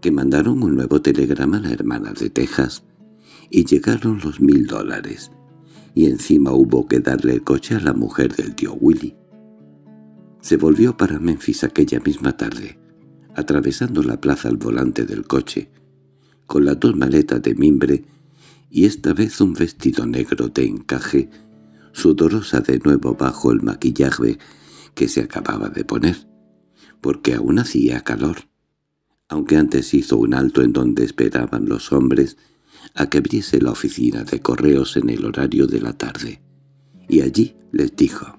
que mandaron un nuevo telegrama a la hermana de Texas, y llegaron los mil dólares, y encima hubo que darle el coche a la mujer del tío Willy. Se volvió para Memphis aquella misma tarde, atravesando la plaza al volante del coche, con las dos maletas de mimbre y esta vez un vestido negro de encaje, sudorosa de nuevo bajo el maquillaje que se acababa de poner, porque aún hacía calor. Aunque antes hizo un alto en donde esperaban los hombres a que abriese la oficina de correos en el horario de la tarde, y allí les dijo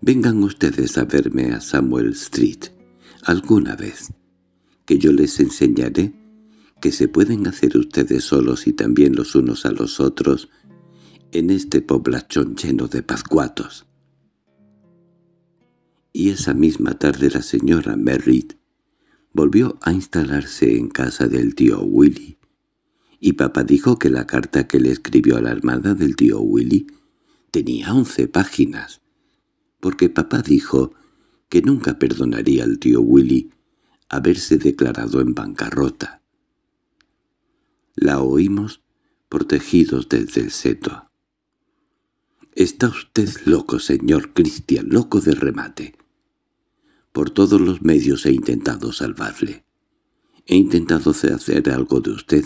«Vengan ustedes a verme a Samuel Street alguna vez, que yo les enseñaré que se pueden hacer ustedes solos y también los unos a los otros en este poblachón lleno de pascuatos. Y esa misma tarde la señora Merritt volvió a instalarse en casa del tío Willy, y papá dijo que la carta que le escribió a la armada del tío Willy tenía once páginas, porque papá dijo que nunca perdonaría al tío Willy haberse declarado en bancarrota la oímos protegidos desde el seto. —Está usted loco, señor Cristian, loco de remate. Por todos los medios he intentado salvarle. He intentado hacer algo de usted,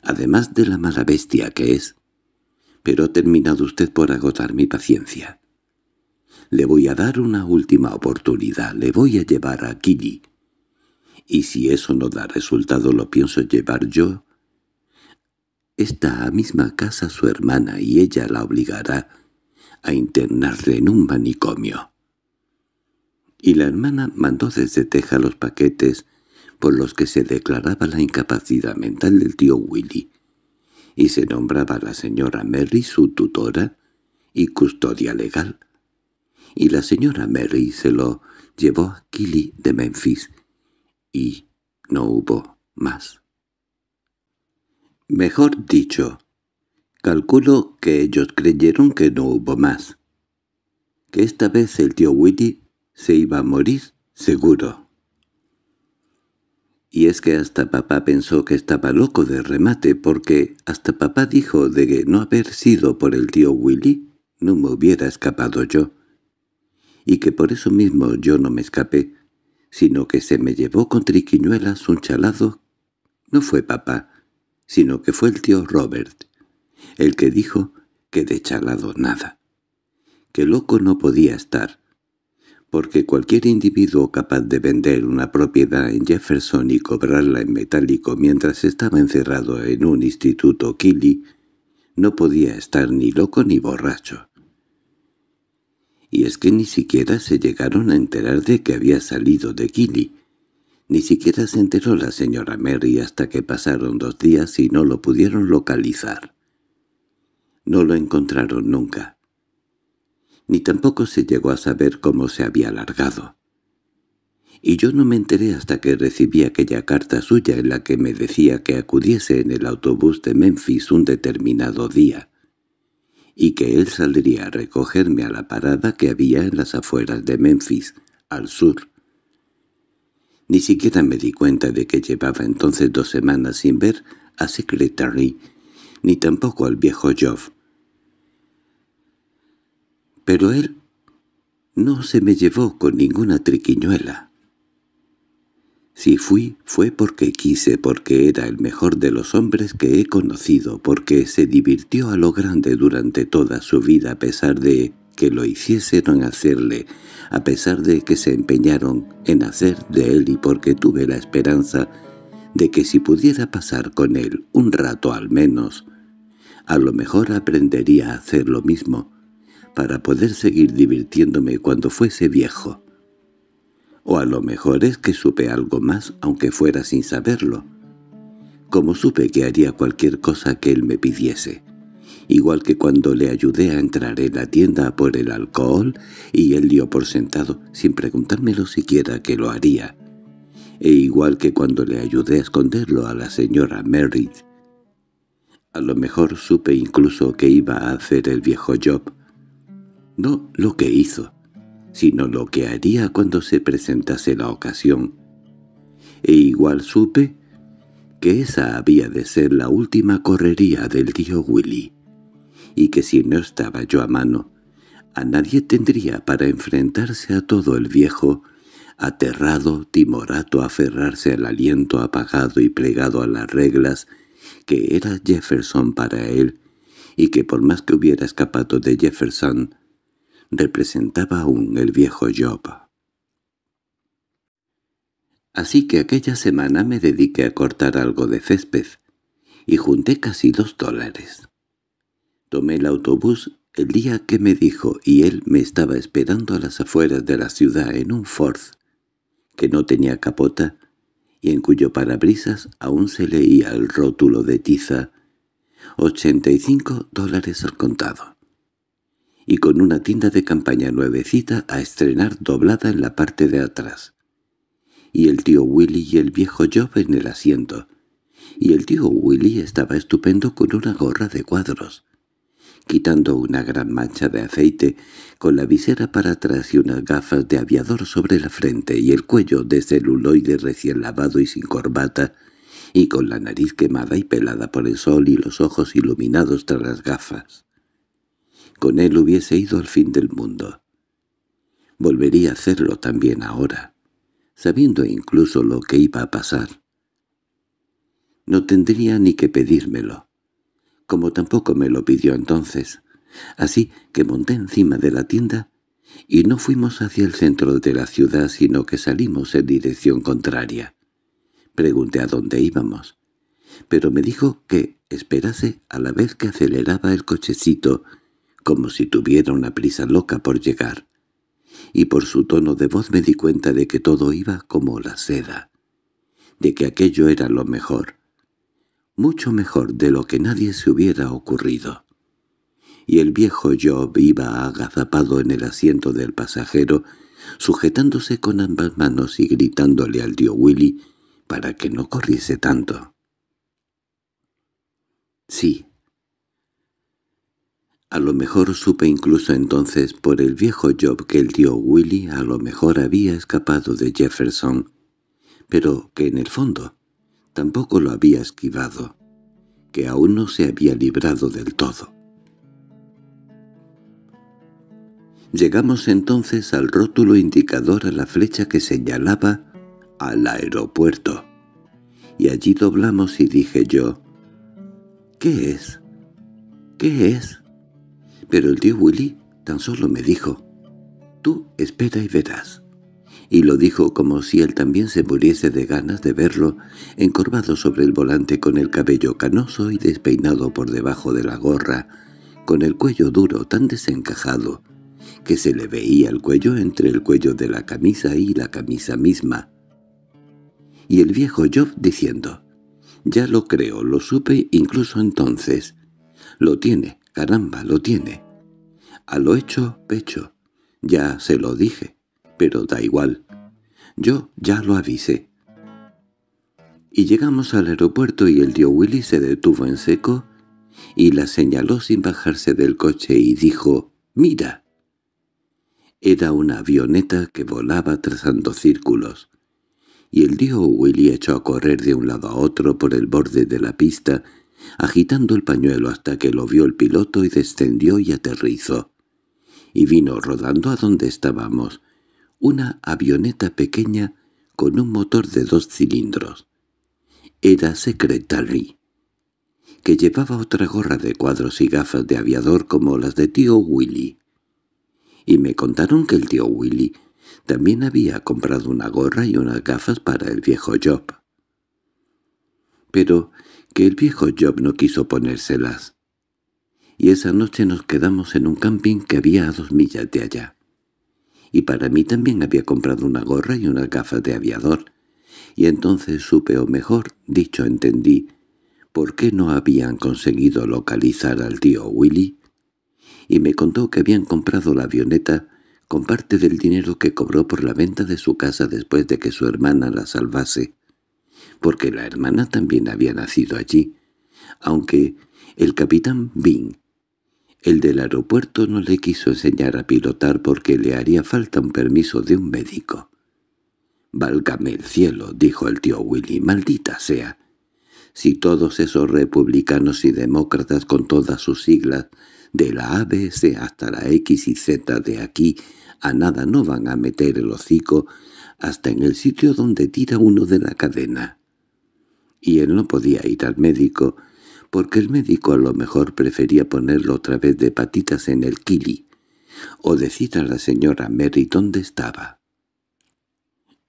además de la mala bestia que es. Pero ha terminado usted por agotar mi paciencia. Le voy a dar una última oportunidad, le voy a llevar a Kili. Y si eso no da resultado lo pienso llevar yo esta misma casa su hermana y ella la obligará a internarle en un manicomio. Y la hermana mandó desde Teja los paquetes por los que se declaraba la incapacidad mental del tío Willy, y se nombraba la señora Merry su tutora y custodia legal. Y la señora Merry se lo llevó a Killy de Memphis, y no hubo más. Mejor dicho, calculo que ellos creyeron que no hubo más. Que esta vez el tío Willy se iba a morir seguro. Y es que hasta papá pensó que estaba loco de remate, porque hasta papá dijo de que no haber sido por el tío Willy no me hubiera escapado yo, y que por eso mismo yo no me escapé, sino que se me llevó con triquiñuelas un chalado. No fue papá, sino que fue el tío Robert, el que dijo que de chalado nada, que loco no podía estar, porque cualquier individuo capaz de vender una propiedad en Jefferson y cobrarla en metálico mientras estaba encerrado en un instituto Killy no podía estar ni loco ni borracho. Y es que ni siquiera se llegaron a enterar de que había salido de Killy ni siquiera se enteró la señora Merry hasta que pasaron dos días y no lo pudieron localizar. No lo encontraron nunca. Ni tampoco se llegó a saber cómo se había largado. Y yo no me enteré hasta que recibí aquella carta suya en la que me decía que acudiese en el autobús de Memphis un determinado día, y que él saldría a recogerme a la parada que había en las afueras de Memphis, al sur, ni siquiera me di cuenta de que llevaba entonces dos semanas sin ver a Secretary, ni tampoco al viejo Job. Pero él no se me llevó con ninguna triquiñuela. Si fui fue porque quise, porque era el mejor de los hombres que he conocido, porque se divirtió a lo grande durante toda su vida a pesar de que lo hiciesen hacerle, a pesar de que se empeñaron en hacer de él y porque tuve la esperanza de que si pudiera pasar con él un rato al menos, a lo mejor aprendería a hacer lo mismo, para poder seguir divirtiéndome cuando fuese viejo. O a lo mejor es que supe algo más, aunque fuera sin saberlo, como supe que haría cualquier cosa que él me pidiese igual que cuando le ayudé a entrar en la tienda por el alcohol y él dio por sentado, sin preguntármelo siquiera, que lo haría, e igual que cuando le ayudé a esconderlo a la señora Merritt. A lo mejor supe incluso que iba a hacer el viejo Job. No lo que hizo, sino lo que haría cuando se presentase la ocasión. E igual supe que esa había de ser la última correría del tío Willy y que si no estaba yo a mano, a nadie tendría para enfrentarse a todo el viejo, aterrado, timorato, aferrarse al aliento apagado y plegado a las reglas, que era Jefferson para él, y que por más que hubiera escapado de Jefferson, representaba aún el viejo Job. Así que aquella semana me dediqué a cortar algo de césped, y junté casi dos dólares. Tomé el autobús el día que me dijo y él me estaba esperando a las afueras de la ciudad en un Ford que no tenía capota y en cuyo parabrisas aún se leía el rótulo de tiza 85 dólares al contado y con una tienda de campaña nuevecita a estrenar doblada en la parte de atrás y el tío Willy y el viejo Job en el asiento y el tío Willy estaba estupendo con una gorra de cuadros quitando una gran mancha de aceite, con la visera para atrás y unas gafas de aviador sobre la frente y el cuello de celuloide recién lavado y sin corbata, y con la nariz quemada y pelada por el sol y los ojos iluminados tras las gafas. Con él hubiese ido al fin del mundo. Volvería a hacerlo también ahora, sabiendo incluso lo que iba a pasar. No tendría ni que pedírmelo como tampoco me lo pidió entonces. Así que monté encima de la tienda y no fuimos hacia el centro de la ciudad, sino que salimos en dirección contraria. Pregunté a dónde íbamos, pero me dijo que esperase a la vez que aceleraba el cochecito, como si tuviera una prisa loca por llegar. Y por su tono de voz me di cuenta de que todo iba como la seda, de que aquello era lo mejor, mucho mejor de lo que nadie se hubiera ocurrido. Y el viejo Job iba agazapado en el asiento del pasajero, sujetándose con ambas manos y gritándole al tío Willy para que no corriese tanto. Sí. A lo mejor supe incluso entonces por el viejo Job que el tío Willy a lo mejor había escapado de Jefferson, pero que en el fondo tampoco lo había esquivado, que aún no se había librado del todo. Llegamos entonces al rótulo indicador a la flecha que señalaba al aeropuerto, y allí doblamos y dije yo, «¿Qué es? ¿Qué es?» Pero el tío Willy tan solo me dijo, «Tú espera y verás» y lo dijo como si él también se muriese de ganas de verlo, encorvado sobre el volante con el cabello canoso y despeinado por debajo de la gorra, con el cuello duro tan desencajado que se le veía el cuello entre el cuello de la camisa y la camisa misma. Y el viejo Job diciendo, «Ya lo creo, lo supe incluso entonces. Lo tiene, caramba, lo tiene. A lo hecho, pecho. Ya se lo dije» pero da igual. Yo ya lo avisé. Y llegamos al aeropuerto y el tío Willy se detuvo en seco y la señaló sin bajarse del coche y dijo «¡Mira!». Era una avioneta que volaba trazando círculos, y el tío Willy echó a correr de un lado a otro por el borde de la pista, agitando el pañuelo hasta que lo vio el piloto y descendió y aterrizó. Y vino rodando a donde estábamos, una avioneta pequeña con un motor de dos cilindros. Era Secretary, que llevaba otra gorra de cuadros y gafas de aviador como las de tío Willy. Y me contaron que el tío Willy también había comprado una gorra y unas gafas para el viejo Job. Pero que el viejo Job no quiso ponérselas. Y esa noche nos quedamos en un camping que había a dos millas de allá y para mí también había comprado una gorra y unas gafas de aviador. Y entonces supe, o mejor dicho, entendí, por qué no habían conseguido localizar al tío Willy, y me contó que habían comprado la avioneta con parte del dinero que cobró por la venta de su casa después de que su hermana la salvase, porque la hermana también había nacido allí, aunque el capitán Bing el del aeropuerto no le quiso enseñar a pilotar porque le haría falta un permiso de un médico. «Válgame el cielo», dijo el tío Willy, «maldita sea». Si todos esos republicanos y demócratas con todas sus siglas, de la ABC hasta la X y Z de aquí, a nada no van a meter el hocico hasta en el sitio donde tira uno de la cadena. Y él no podía ir al médico, porque el médico a lo mejor prefería ponerlo otra vez de patitas en el kili, o decir a la señora Mary dónde estaba.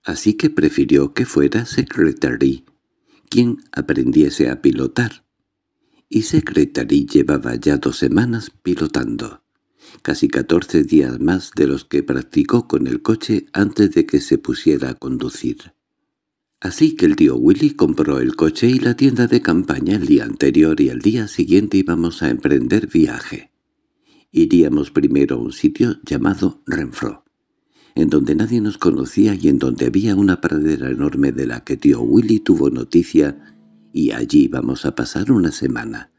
Así que prefirió que fuera Secretary, quien aprendiese a pilotar. Y Secretary llevaba ya dos semanas pilotando, casi catorce días más de los que practicó con el coche antes de que se pusiera a conducir. Así que el tío Willy compró el coche y la tienda de campaña el día anterior y al día siguiente íbamos a emprender viaje. Iríamos primero a un sitio llamado Renfro, en donde nadie nos conocía y en donde había una pradera enorme de la que tío Willy tuvo noticia y allí íbamos a pasar una semana,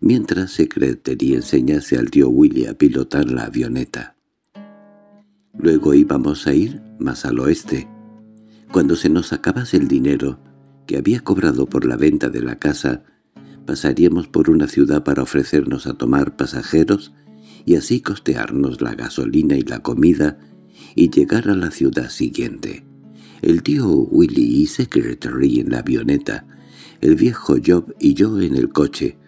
mientras Secretaría enseñase al tío Willy a pilotar la avioneta. Luego íbamos a ir más al oeste, cuando se nos acabase el dinero que había cobrado por la venta de la casa, pasaríamos por una ciudad para ofrecernos a tomar pasajeros y así costearnos la gasolina y la comida y llegar a la ciudad siguiente. El tío Willy y Secretary en la avioneta, el viejo Job y yo en el coche,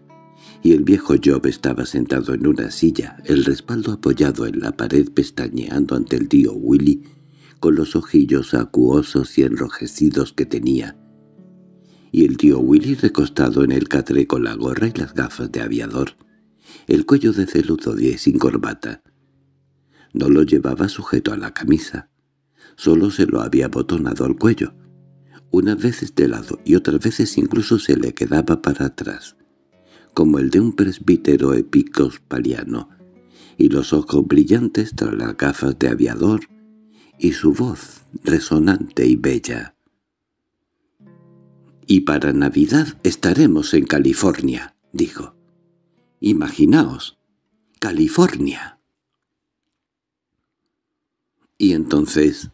y el viejo Job estaba sentado en una silla, el respaldo apoyado en la pared pestañeando ante el tío Willy con los ojillos acuosos y enrojecidos que tenía, y el tío Willy recostado en el catre con la gorra y las gafas de aviador, el cuello de celudo y sin corbata. No lo llevaba sujeto a la camisa, solo se lo había botonado al cuello, unas veces de lado y otras veces incluso se le quedaba para atrás, como el de un presbítero paliano, y los ojos brillantes tras las gafas de aviador y su voz resonante y bella. «Y para Navidad estaremos en California», dijo. «Imaginaos, California». Y entonces,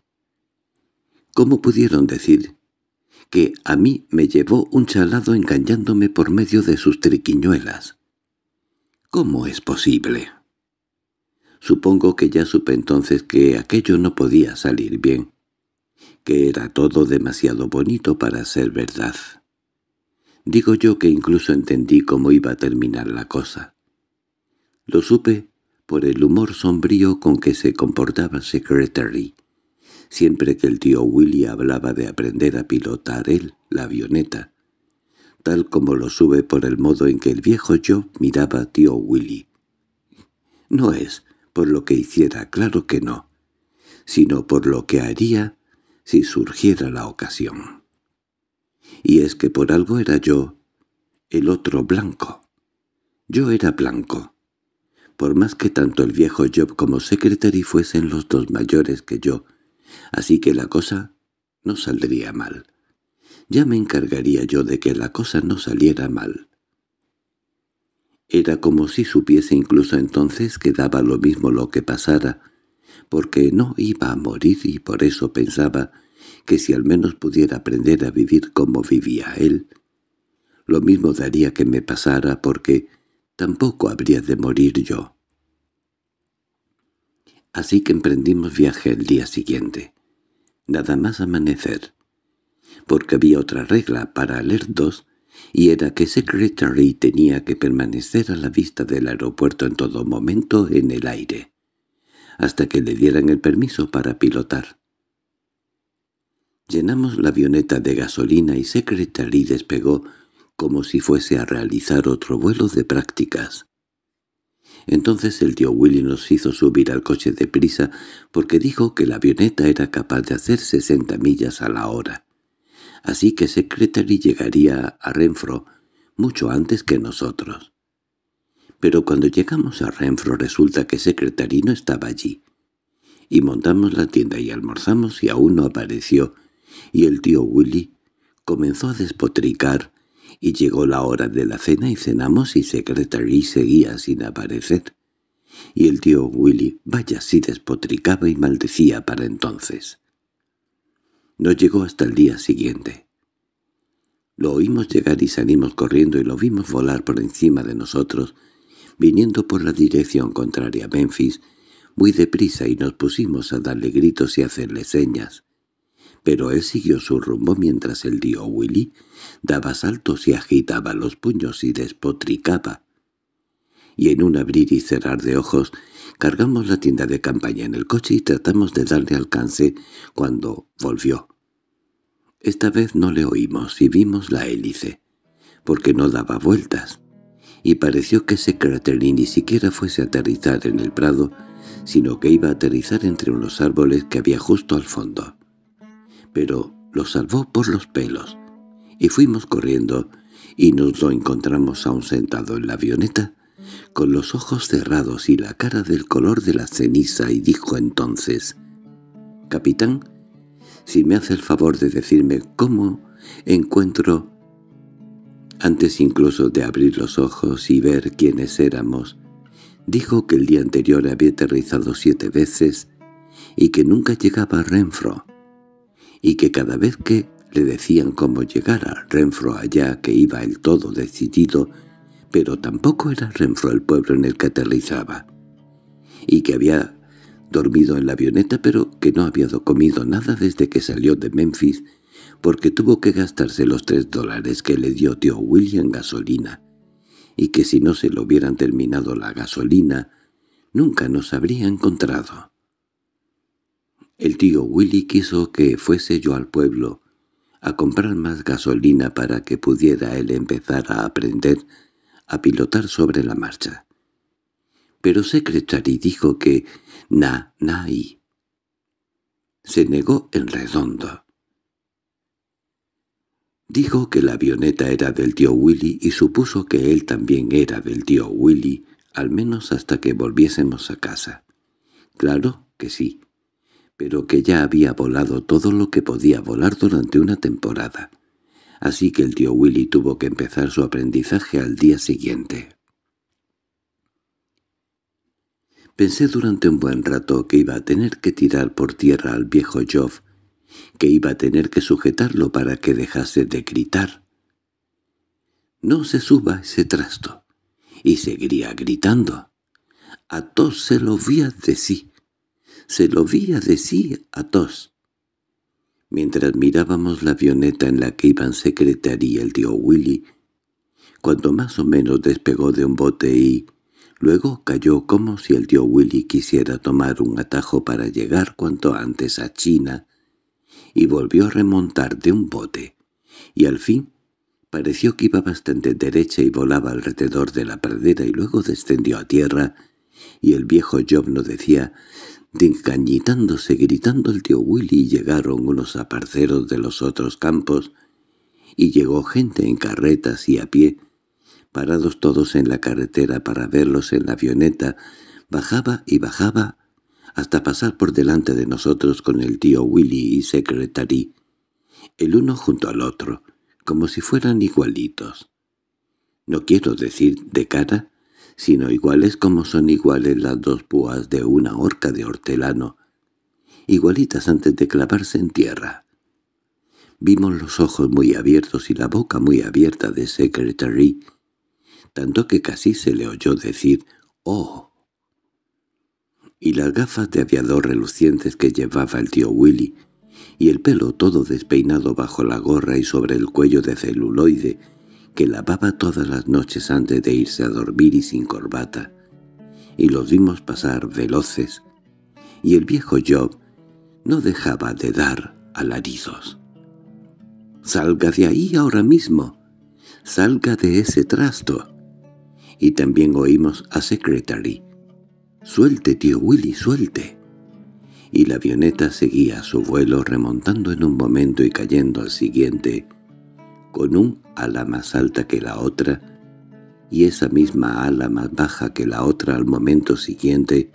¿cómo pudieron decir que a mí me llevó un chalado engañándome por medio de sus triquiñuelas? ¿Cómo es posible?» Supongo que ya supe entonces que aquello no podía salir bien, que era todo demasiado bonito para ser verdad. Digo yo que incluso entendí cómo iba a terminar la cosa. Lo supe por el humor sombrío con que se comportaba Secretary. Siempre que el tío Willy hablaba de aprender a pilotar él, la avioneta, tal como lo sube por el modo en que el viejo yo miraba a tío Willy. No es por lo que hiciera, claro que no, sino por lo que haría si surgiera la ocasión. Y es que por algo era yo el otro blanco. Yo era blanco. Por más que tanto el viejo Job como Secretary fuesen los dos mayores que yo, así que la cosa no saldría mal. Ya me encargaría yo de que la cosa no saliera mal. Era como si supiese incluso entonces que daba lo mismo lo que pasara, porque no iba a morir y por eso pensaba que si al menos pudiera aprender a vivir como vivía él, lo mismo daría que me pasara porque tampoco habría de morir yo. Así que emprendimos viaje el día siguiente, nada más amanecer, porque había otra regla para leer dos y era que Secretary tenía que permanecer a la vista del aeropuerto en todo momento en el aire, hasta que le dieran el permiso para pilotar. Llenamos la avioneta de gasolina y Secretary despegó como si fuese a realizar otro vuelo de prácticas. Entonces el tío Willy nos hizo subir al coche deprisa porque dijo que la avioneta era capaz de hacer 60 millas a la hora así que Secretary llegaría a Renfro mucho antes que nosotros. Pero cuando llegamos a Renfro resulta que Secretary no estaba allí. Y montamos la tienda y almorzamos y aún no apareció, y el tío Willy comenzó a despotricar, y llegó la hora de la cena y cenamos y Secretary seguía sin aparecer. Y el tío Willy, vaya si despotricaba y maldecía para entonces. No llegó hasta el día siguiente. Lo oímos llegar y salimos corriendo y lo vimos volar por encima de nosotros, viniendo por la dirección contraria a Memphis, muy deprisa y nos pusimos a darle gritos y hacerle señas. Pero él siguió su rumbo mientras el tío Willy daba saltos y agitaba los puños y despotricaba y en un abrir y cerrar de ojos cargamos la tienda de campaña en el coche y tratamos de darle alcance cuando volvió. Esta vez no le oímos y vimos la hélice, porque no daba vueltas, y pareció que ese cráter ni siquiera fuese a aterrizar en el prado, sino que iba a aterrizar entre unos árboles que había justo al fondo. Pero lo salvó por los pelos, y fuimos corriendo, y nos lo encontramos aún sentado en la avioneta, con los ojos cerrados y la cara del color de la ceniza, y dijo entonces, «Capitán, si me hace el favor de decirme cómo encuentro...» Antes incluso de abrir los ojos y ver quiénes éramos, dijo que el día anterior había aterrizado siete veces y que nunca llegaba a Renfro, y que cada vez que le decían cómo llegar a Renfro allá que iba el todo decidido, pero tampoco era Renfro el pueblo en el que aterrizaba, y que había dormido en la avioneta pero que no había comido nada desde que salió de Memphis porque tuvo que gastarse los tres dólares que le dio tío William en gasolina, y que si no se lo hubieran terminado la gasolina, nunca nos habría encontrado. El tío Willy quiso que fuese yo al pueblo a comprar más gasolina para que pudiera él empezar a aprender a pilotar sobre la marcha. Pero Secretary dijo que na, na, Se negó en redondo. Dijo que la avioneta era del tío Willy y supuso que él también era del tío Willy, al menos hasta que volviésemos a casa. Claro que sí, pero que ya había volado todo lo que podía volar durante una temporada así que el tío Willy tuvo que empezar su aprendizaje al día siguiente. Pensé durante un buen rato que iba a tener que tirar por tierra al viejo Joff, que iba a tener que sujetarlo para que dejase de gritar. «No se suba ese trasto», y seguiría gritando. A tos se lo vía de decir, se lo vi a decir a tos mientras mirábamos la avioneta en la que iban secretaría el tío Willy, cuando más o menos despegó de un bote y... Luego cayó como si el tío Willy quisiera tomar un atajo para llegar cuanto antes a China, y volvió a remontar de un bote, y al fin pareció que iba bastante derecha y volaba alrededor de la pradera y luego descendió a tierra, y el viejo Job no decía Desgañitándose, gritando el tío Willy, llegaron unos aparceros de los otros campos, y llegó gente en carretas y a pie, parados todos en la carretera para verlos en la avioneta, bajaba y bajaba hasta pasar por delante de nosotros con el tío Willy y Secretary, el uno junto al otro, como si fueran igualitos. No quiero decir de cara, sino iguales como son iguales las dos púas de una horca de hortelano, igualitas antes de clavarse en tierra. Vimos los ojos muy abiertos y la boca muy abierta de Secretary, tanto que casi se le oyó decir «¡Oh!». Y las gafas de aviador relucientes que llevaba el tío Willy, y el pelo todo despeinado bajo la gorra y sobre el cuello de celuloide, que lavaba todas las noches antes de irse a dormir y sin corbata, y los vimos pasar veloces, y el viejo Job no dejaba de dar alaridos. —¡Salga de ahí ahora mismo! ¡Salga de ese trasto! Y también oímos a Secretary. —¡Suelte, tío Willy, suelte! Y la avioneta seguía su vuelo remontando en un momento y cayendo al siguiente, con un ala más alta que la otra, y esa misma ala más baja que la otra al momento siguiente,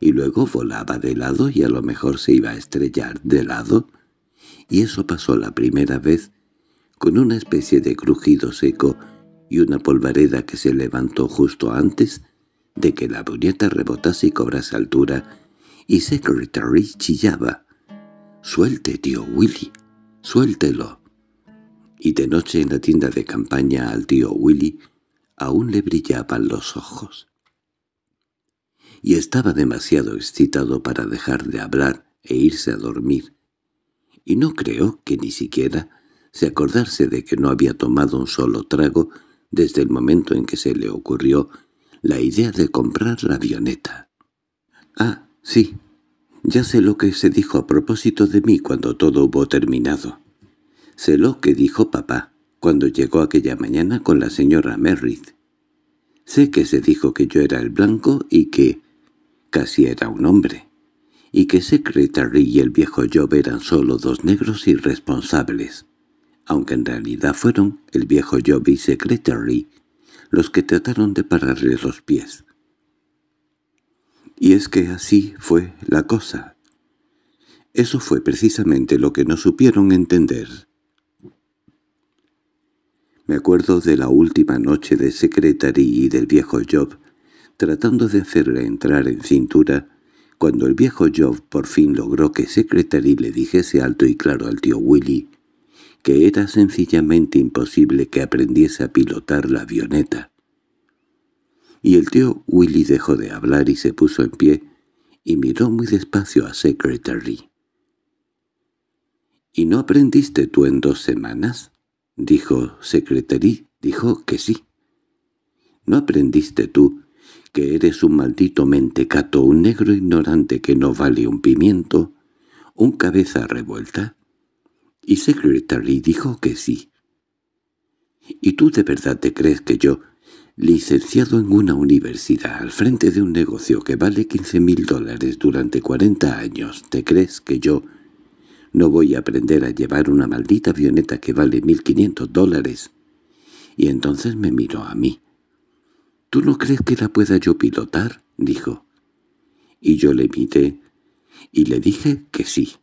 y luego volaba de lado y a lo mejor se iba a estrellar de lado, y eso pasó la primera vez, con una especie de crujido seco y una polvareda que se levantó justo antes de que la buñeta rebotase y cobrase altura, y Secretary chillaba. «¡Suelte, tío Willy! ¡Suéltelo!» y de noche en la tienda de campaña al tío Willy aún le brillaban los ojos. Y estaba demasiado excitado para dejar de hablar e irse a dormir, y no creo que ni siquiera se acordarse de que no había tomado un solo trago desde el momento en que se le ocurrió la idea de comprar la avioneta. «Ah, sí, ya sé lo que se dijo a propósito de mí cuando todo hubo terminado». Sé lo que dijo papá cuando llegó aquella mañana con la señora Merritt. Sé que se dijo que yo era el blanco y que casi era un hombre, y que Secretary y el viejo Job eran solo dos negros irresponsables, aunque en realidad fueron el viejo Job y Secretary los que trataron de pararle los pies. Y es que así fue la cosa. Eso fue precisamente lo que no supieron entender. Me acuerdo de la última noche de Secretary y del viejo Job, tratando de hacerle entrar en cintura, cuando el viejo Job por fin logró que Secretary le dijese alto y claro al tío Willy que era sencillamente imposible que aprendiese a pilotar la avioneta. Y el tío Willy dejó de hablar y se puso en pie y miró muy despacio a Secretary. —¿Y no aprendiste tú en dos semanas? —dijo Secretary. —Dijo que sí. —¿No aprendiste tú que eres un maldito mentecato, un negro ignorante que no vale un pimiento, un cabeza revuelta? Y Secretary dijo que sí. —¿Y tú de verdad te crees que yo, licenciado en una universidad al frente de un negocio que vale quince mil dólares durante cuarenta años, te crees que yo no voy a aprender a llevar una maldita avioneta que vale 1.500 dólares. Y entonces me miró a mí. —¿Tú no crees que la pueda yo pilotar? —dijo. Y yo le miré y le dije que sí,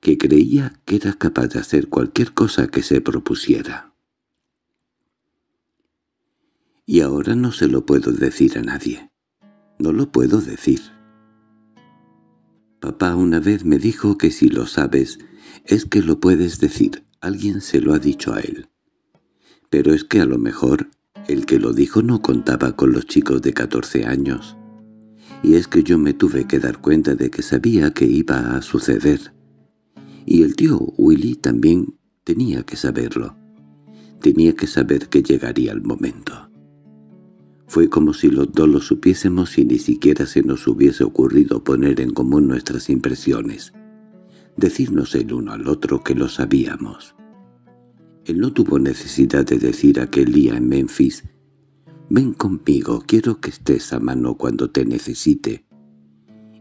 que creía que era capaz de hacer cualquier cosa que se propusiera. Y ahora no se lo puedo decir a nadie. No lo puedo decir. Papá una vez me dijo que si lo sabes, es que lo puedes decir, alguien se lo ha dicho a él. Pero es que a lo mejor el que lo dijo no contaba con los chicos de 14 años. Y es que yo me tuve que dar cuenta de que sabía que iba a suceder. Y el tío Willy también tenía que saberlo. Tenía que saber que llegaría el momento. Fue como si los dos lo supiésemos y ni siquiera se nos hubiese ocurrido poner en común nuestras impresiones, decirnos el uno al otro que lo sabíamos. Él no tuvo necesidad de decir aquel día en Memphis, «Ven conmigo, quiero que estés a mano cuando te necesite».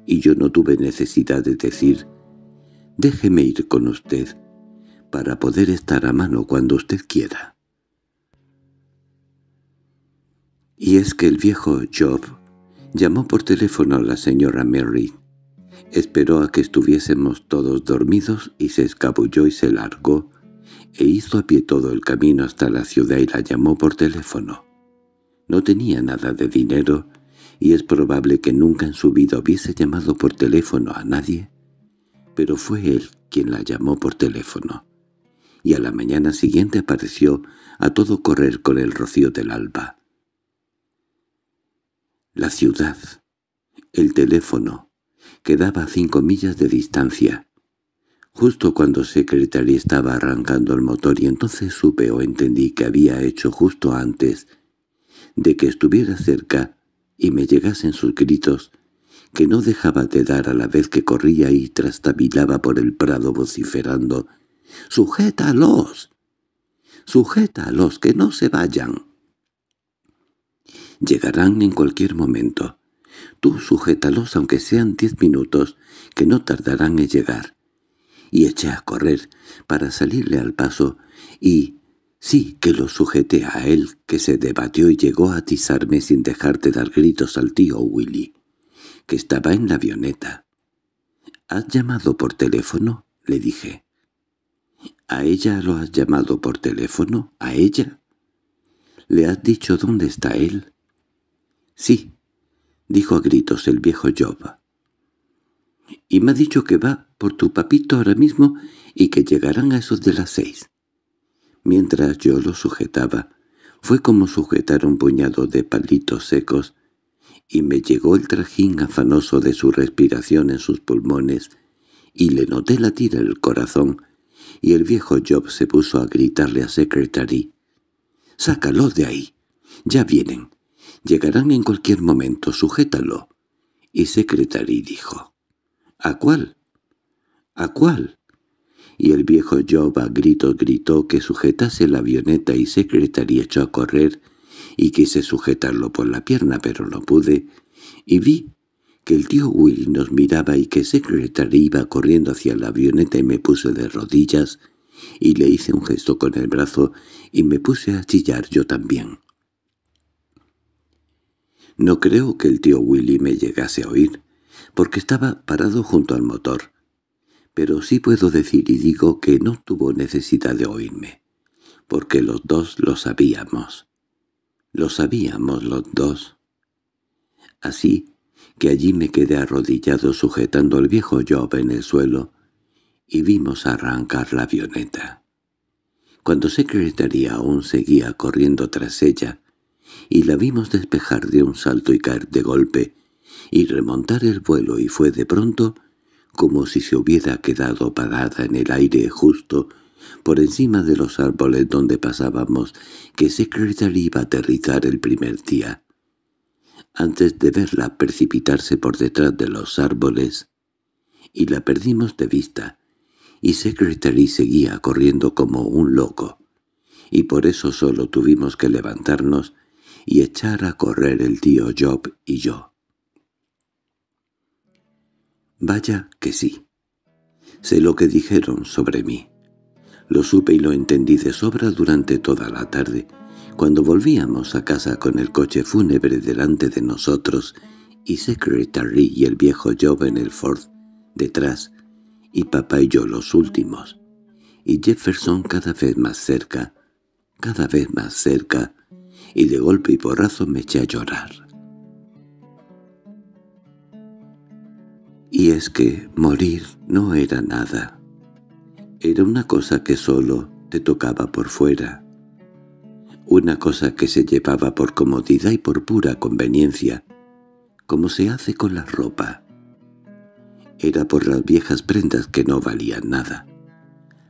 Y yo no tuve necesidad de decir, «Déjeme ir con usted, para poder estar a mano cuando usted quiera». Y es que el viejo Job llamó por teléfono a la señora Mary, esperó a que estuviésemos todos dormidos y se escabulló y se largó, e hizo a pie todo el camino hasta la ciudad y la llamó por teléfono. No tenía nada de dinero, y es probable que nunca en su vida hubiese llamado por teléfono a nadie, pero fue él quien la llamó por teléfono, y a la mañana siguiente apareció a todo correr con el rocío del alba la ciudad, el teléfono, quedaba a cinco millas de distancia. Justo cuando Secretary estaba arrancando el motor y entonces supe o entendí que había hecho justo antes de que estuviera cerca y me llegasen sus gritos, que no dejaba de dar a la vez que corría y trastabilaba por el prado vociferando «¡Sujétalos! ¡Sujétalos, que no se vayan!». Llegarán en cualquier momento. Tú sujétalos aunque sean diez minutos, que no tardarán en llegar. Y eché a correr para salirle al paso, y sí que lo sujeté a él, que se debatió y llegó a atizarme sin dejar de dar gritos al tío Willy, que estaba en la avioneta. —¿Has llamado por teléfono? —le dije. —¿A ella lo has llamado por teléfono? ¿A ella? —¿Le has dicho dónde está él? —Sí —dijo a gritos el viejo Job—. Y me ha dicho que va por tu papito ahora mismo y que llegarán a esos de las seis. Mientras yo lo sujetaba, fue como sujetar un puñado de palitos secos, y me llegó el trajín afanoso de su respiración en sus pulmones, y le noté la latir el corazón, y el viejo Job se puso a gritarle a Secretary. —¡Sácalo de ahí! ¡Ya vienen! Llegarán en cualquier momento, sujétalo. Y Secretary dijo, ¿A cuál? ¿A cuál? Y el viejo Job gritó, gritó que sujetase la avioneta y Secretary echó a correr, y quise sujetarlo por la pierna, pero no pude, y vi que el tío Will nos miraba y que Secretary iba corriendo hacia la avioneta y me puse de rodillas, y le hice un gesto con el brazo y me puse a chillar yo también. No creo que el tío Willy me llegase a oír, porque estaba parado junto al motor. Pero sí puedo decir y digo que no tuvo necesidad de oírme, porque los dos lo sabíamos. Lo sabíamos los dos. Así que allí me quedé arrodillado sujetando al viejo Job en el suelo y vimos arrancar la avioneta. Cuando Secretaría aún seguía corriendo tras ella, y la vimos despejar de un salto y caer de golpe, y remontar el vuelo y fue de pronto como si se hubiera quedado parada en el aire justo por encima de los árboles donde pasábamos que Secretary iba a aterrizar el primer día. Antes de verla precipitarse por detrás de los árboles, y la perdimos de vista, y Secretary seguía corriendo como un loco, y por eso solo tuvimos que levantarnos y echar a correr el tío Job y yo. Vaya que sí. Sé lo que dijeron sobre mí. Lo supe y lo entendí de sobra durante toda la tarde, cuando volvíamos a casa con el coche fúnebre delante de nosotros y Secretary y el viejo Job en el Ford detrás, y papá y yo los últimos, y Jefferson cada vez más cerca, cada vez más cerca, y de golpe y porrazo me eché a llorar. Y es que morir no era nada. Era una cosa que solo te tocaba por fuera. Una cosa que se llevaba por comodidad y por pura conveniencia, como se hace con la ropa. Era por las viejas prendas que no valían nada.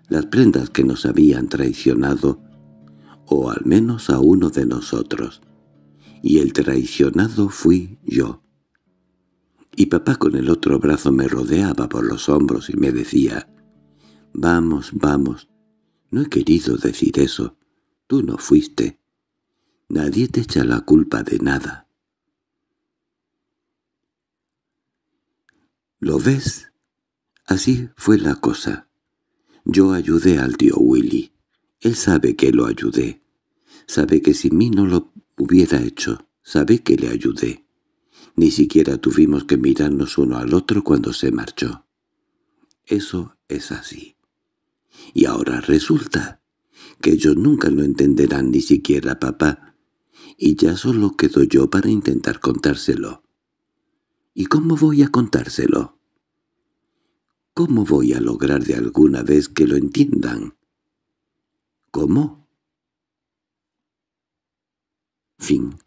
Las prendas que nos habían traicionado o al menos a uno de nosotros, y el traicionado fui yo. Y papá con el otro brazo me rodeaba por los hombros y me decía, «Vamos, vamos, no he querido decir eso, tú no fuiste, nadie te echa la culpa de nada». ¿Lo ves? Así fue la cosa. Yo ayudé al tío Willy. Él sabe que lo ayudé. Sabe que sin mí no lo hubiera hecho. Sabe que le ayudé. Ni siquiera tuvimos que mirarnos uno al otro cuando se marchó. Eso es así. Y ahora resulta que ellos nunca lo entenderán ni siquiera papá, y ya solo quedo yo para intentar contárselo. ¿Y cómo voy a contárselo? ¿Cómo voy a lograr de alguna vez que lo entiendan? ¿Cómo? Fin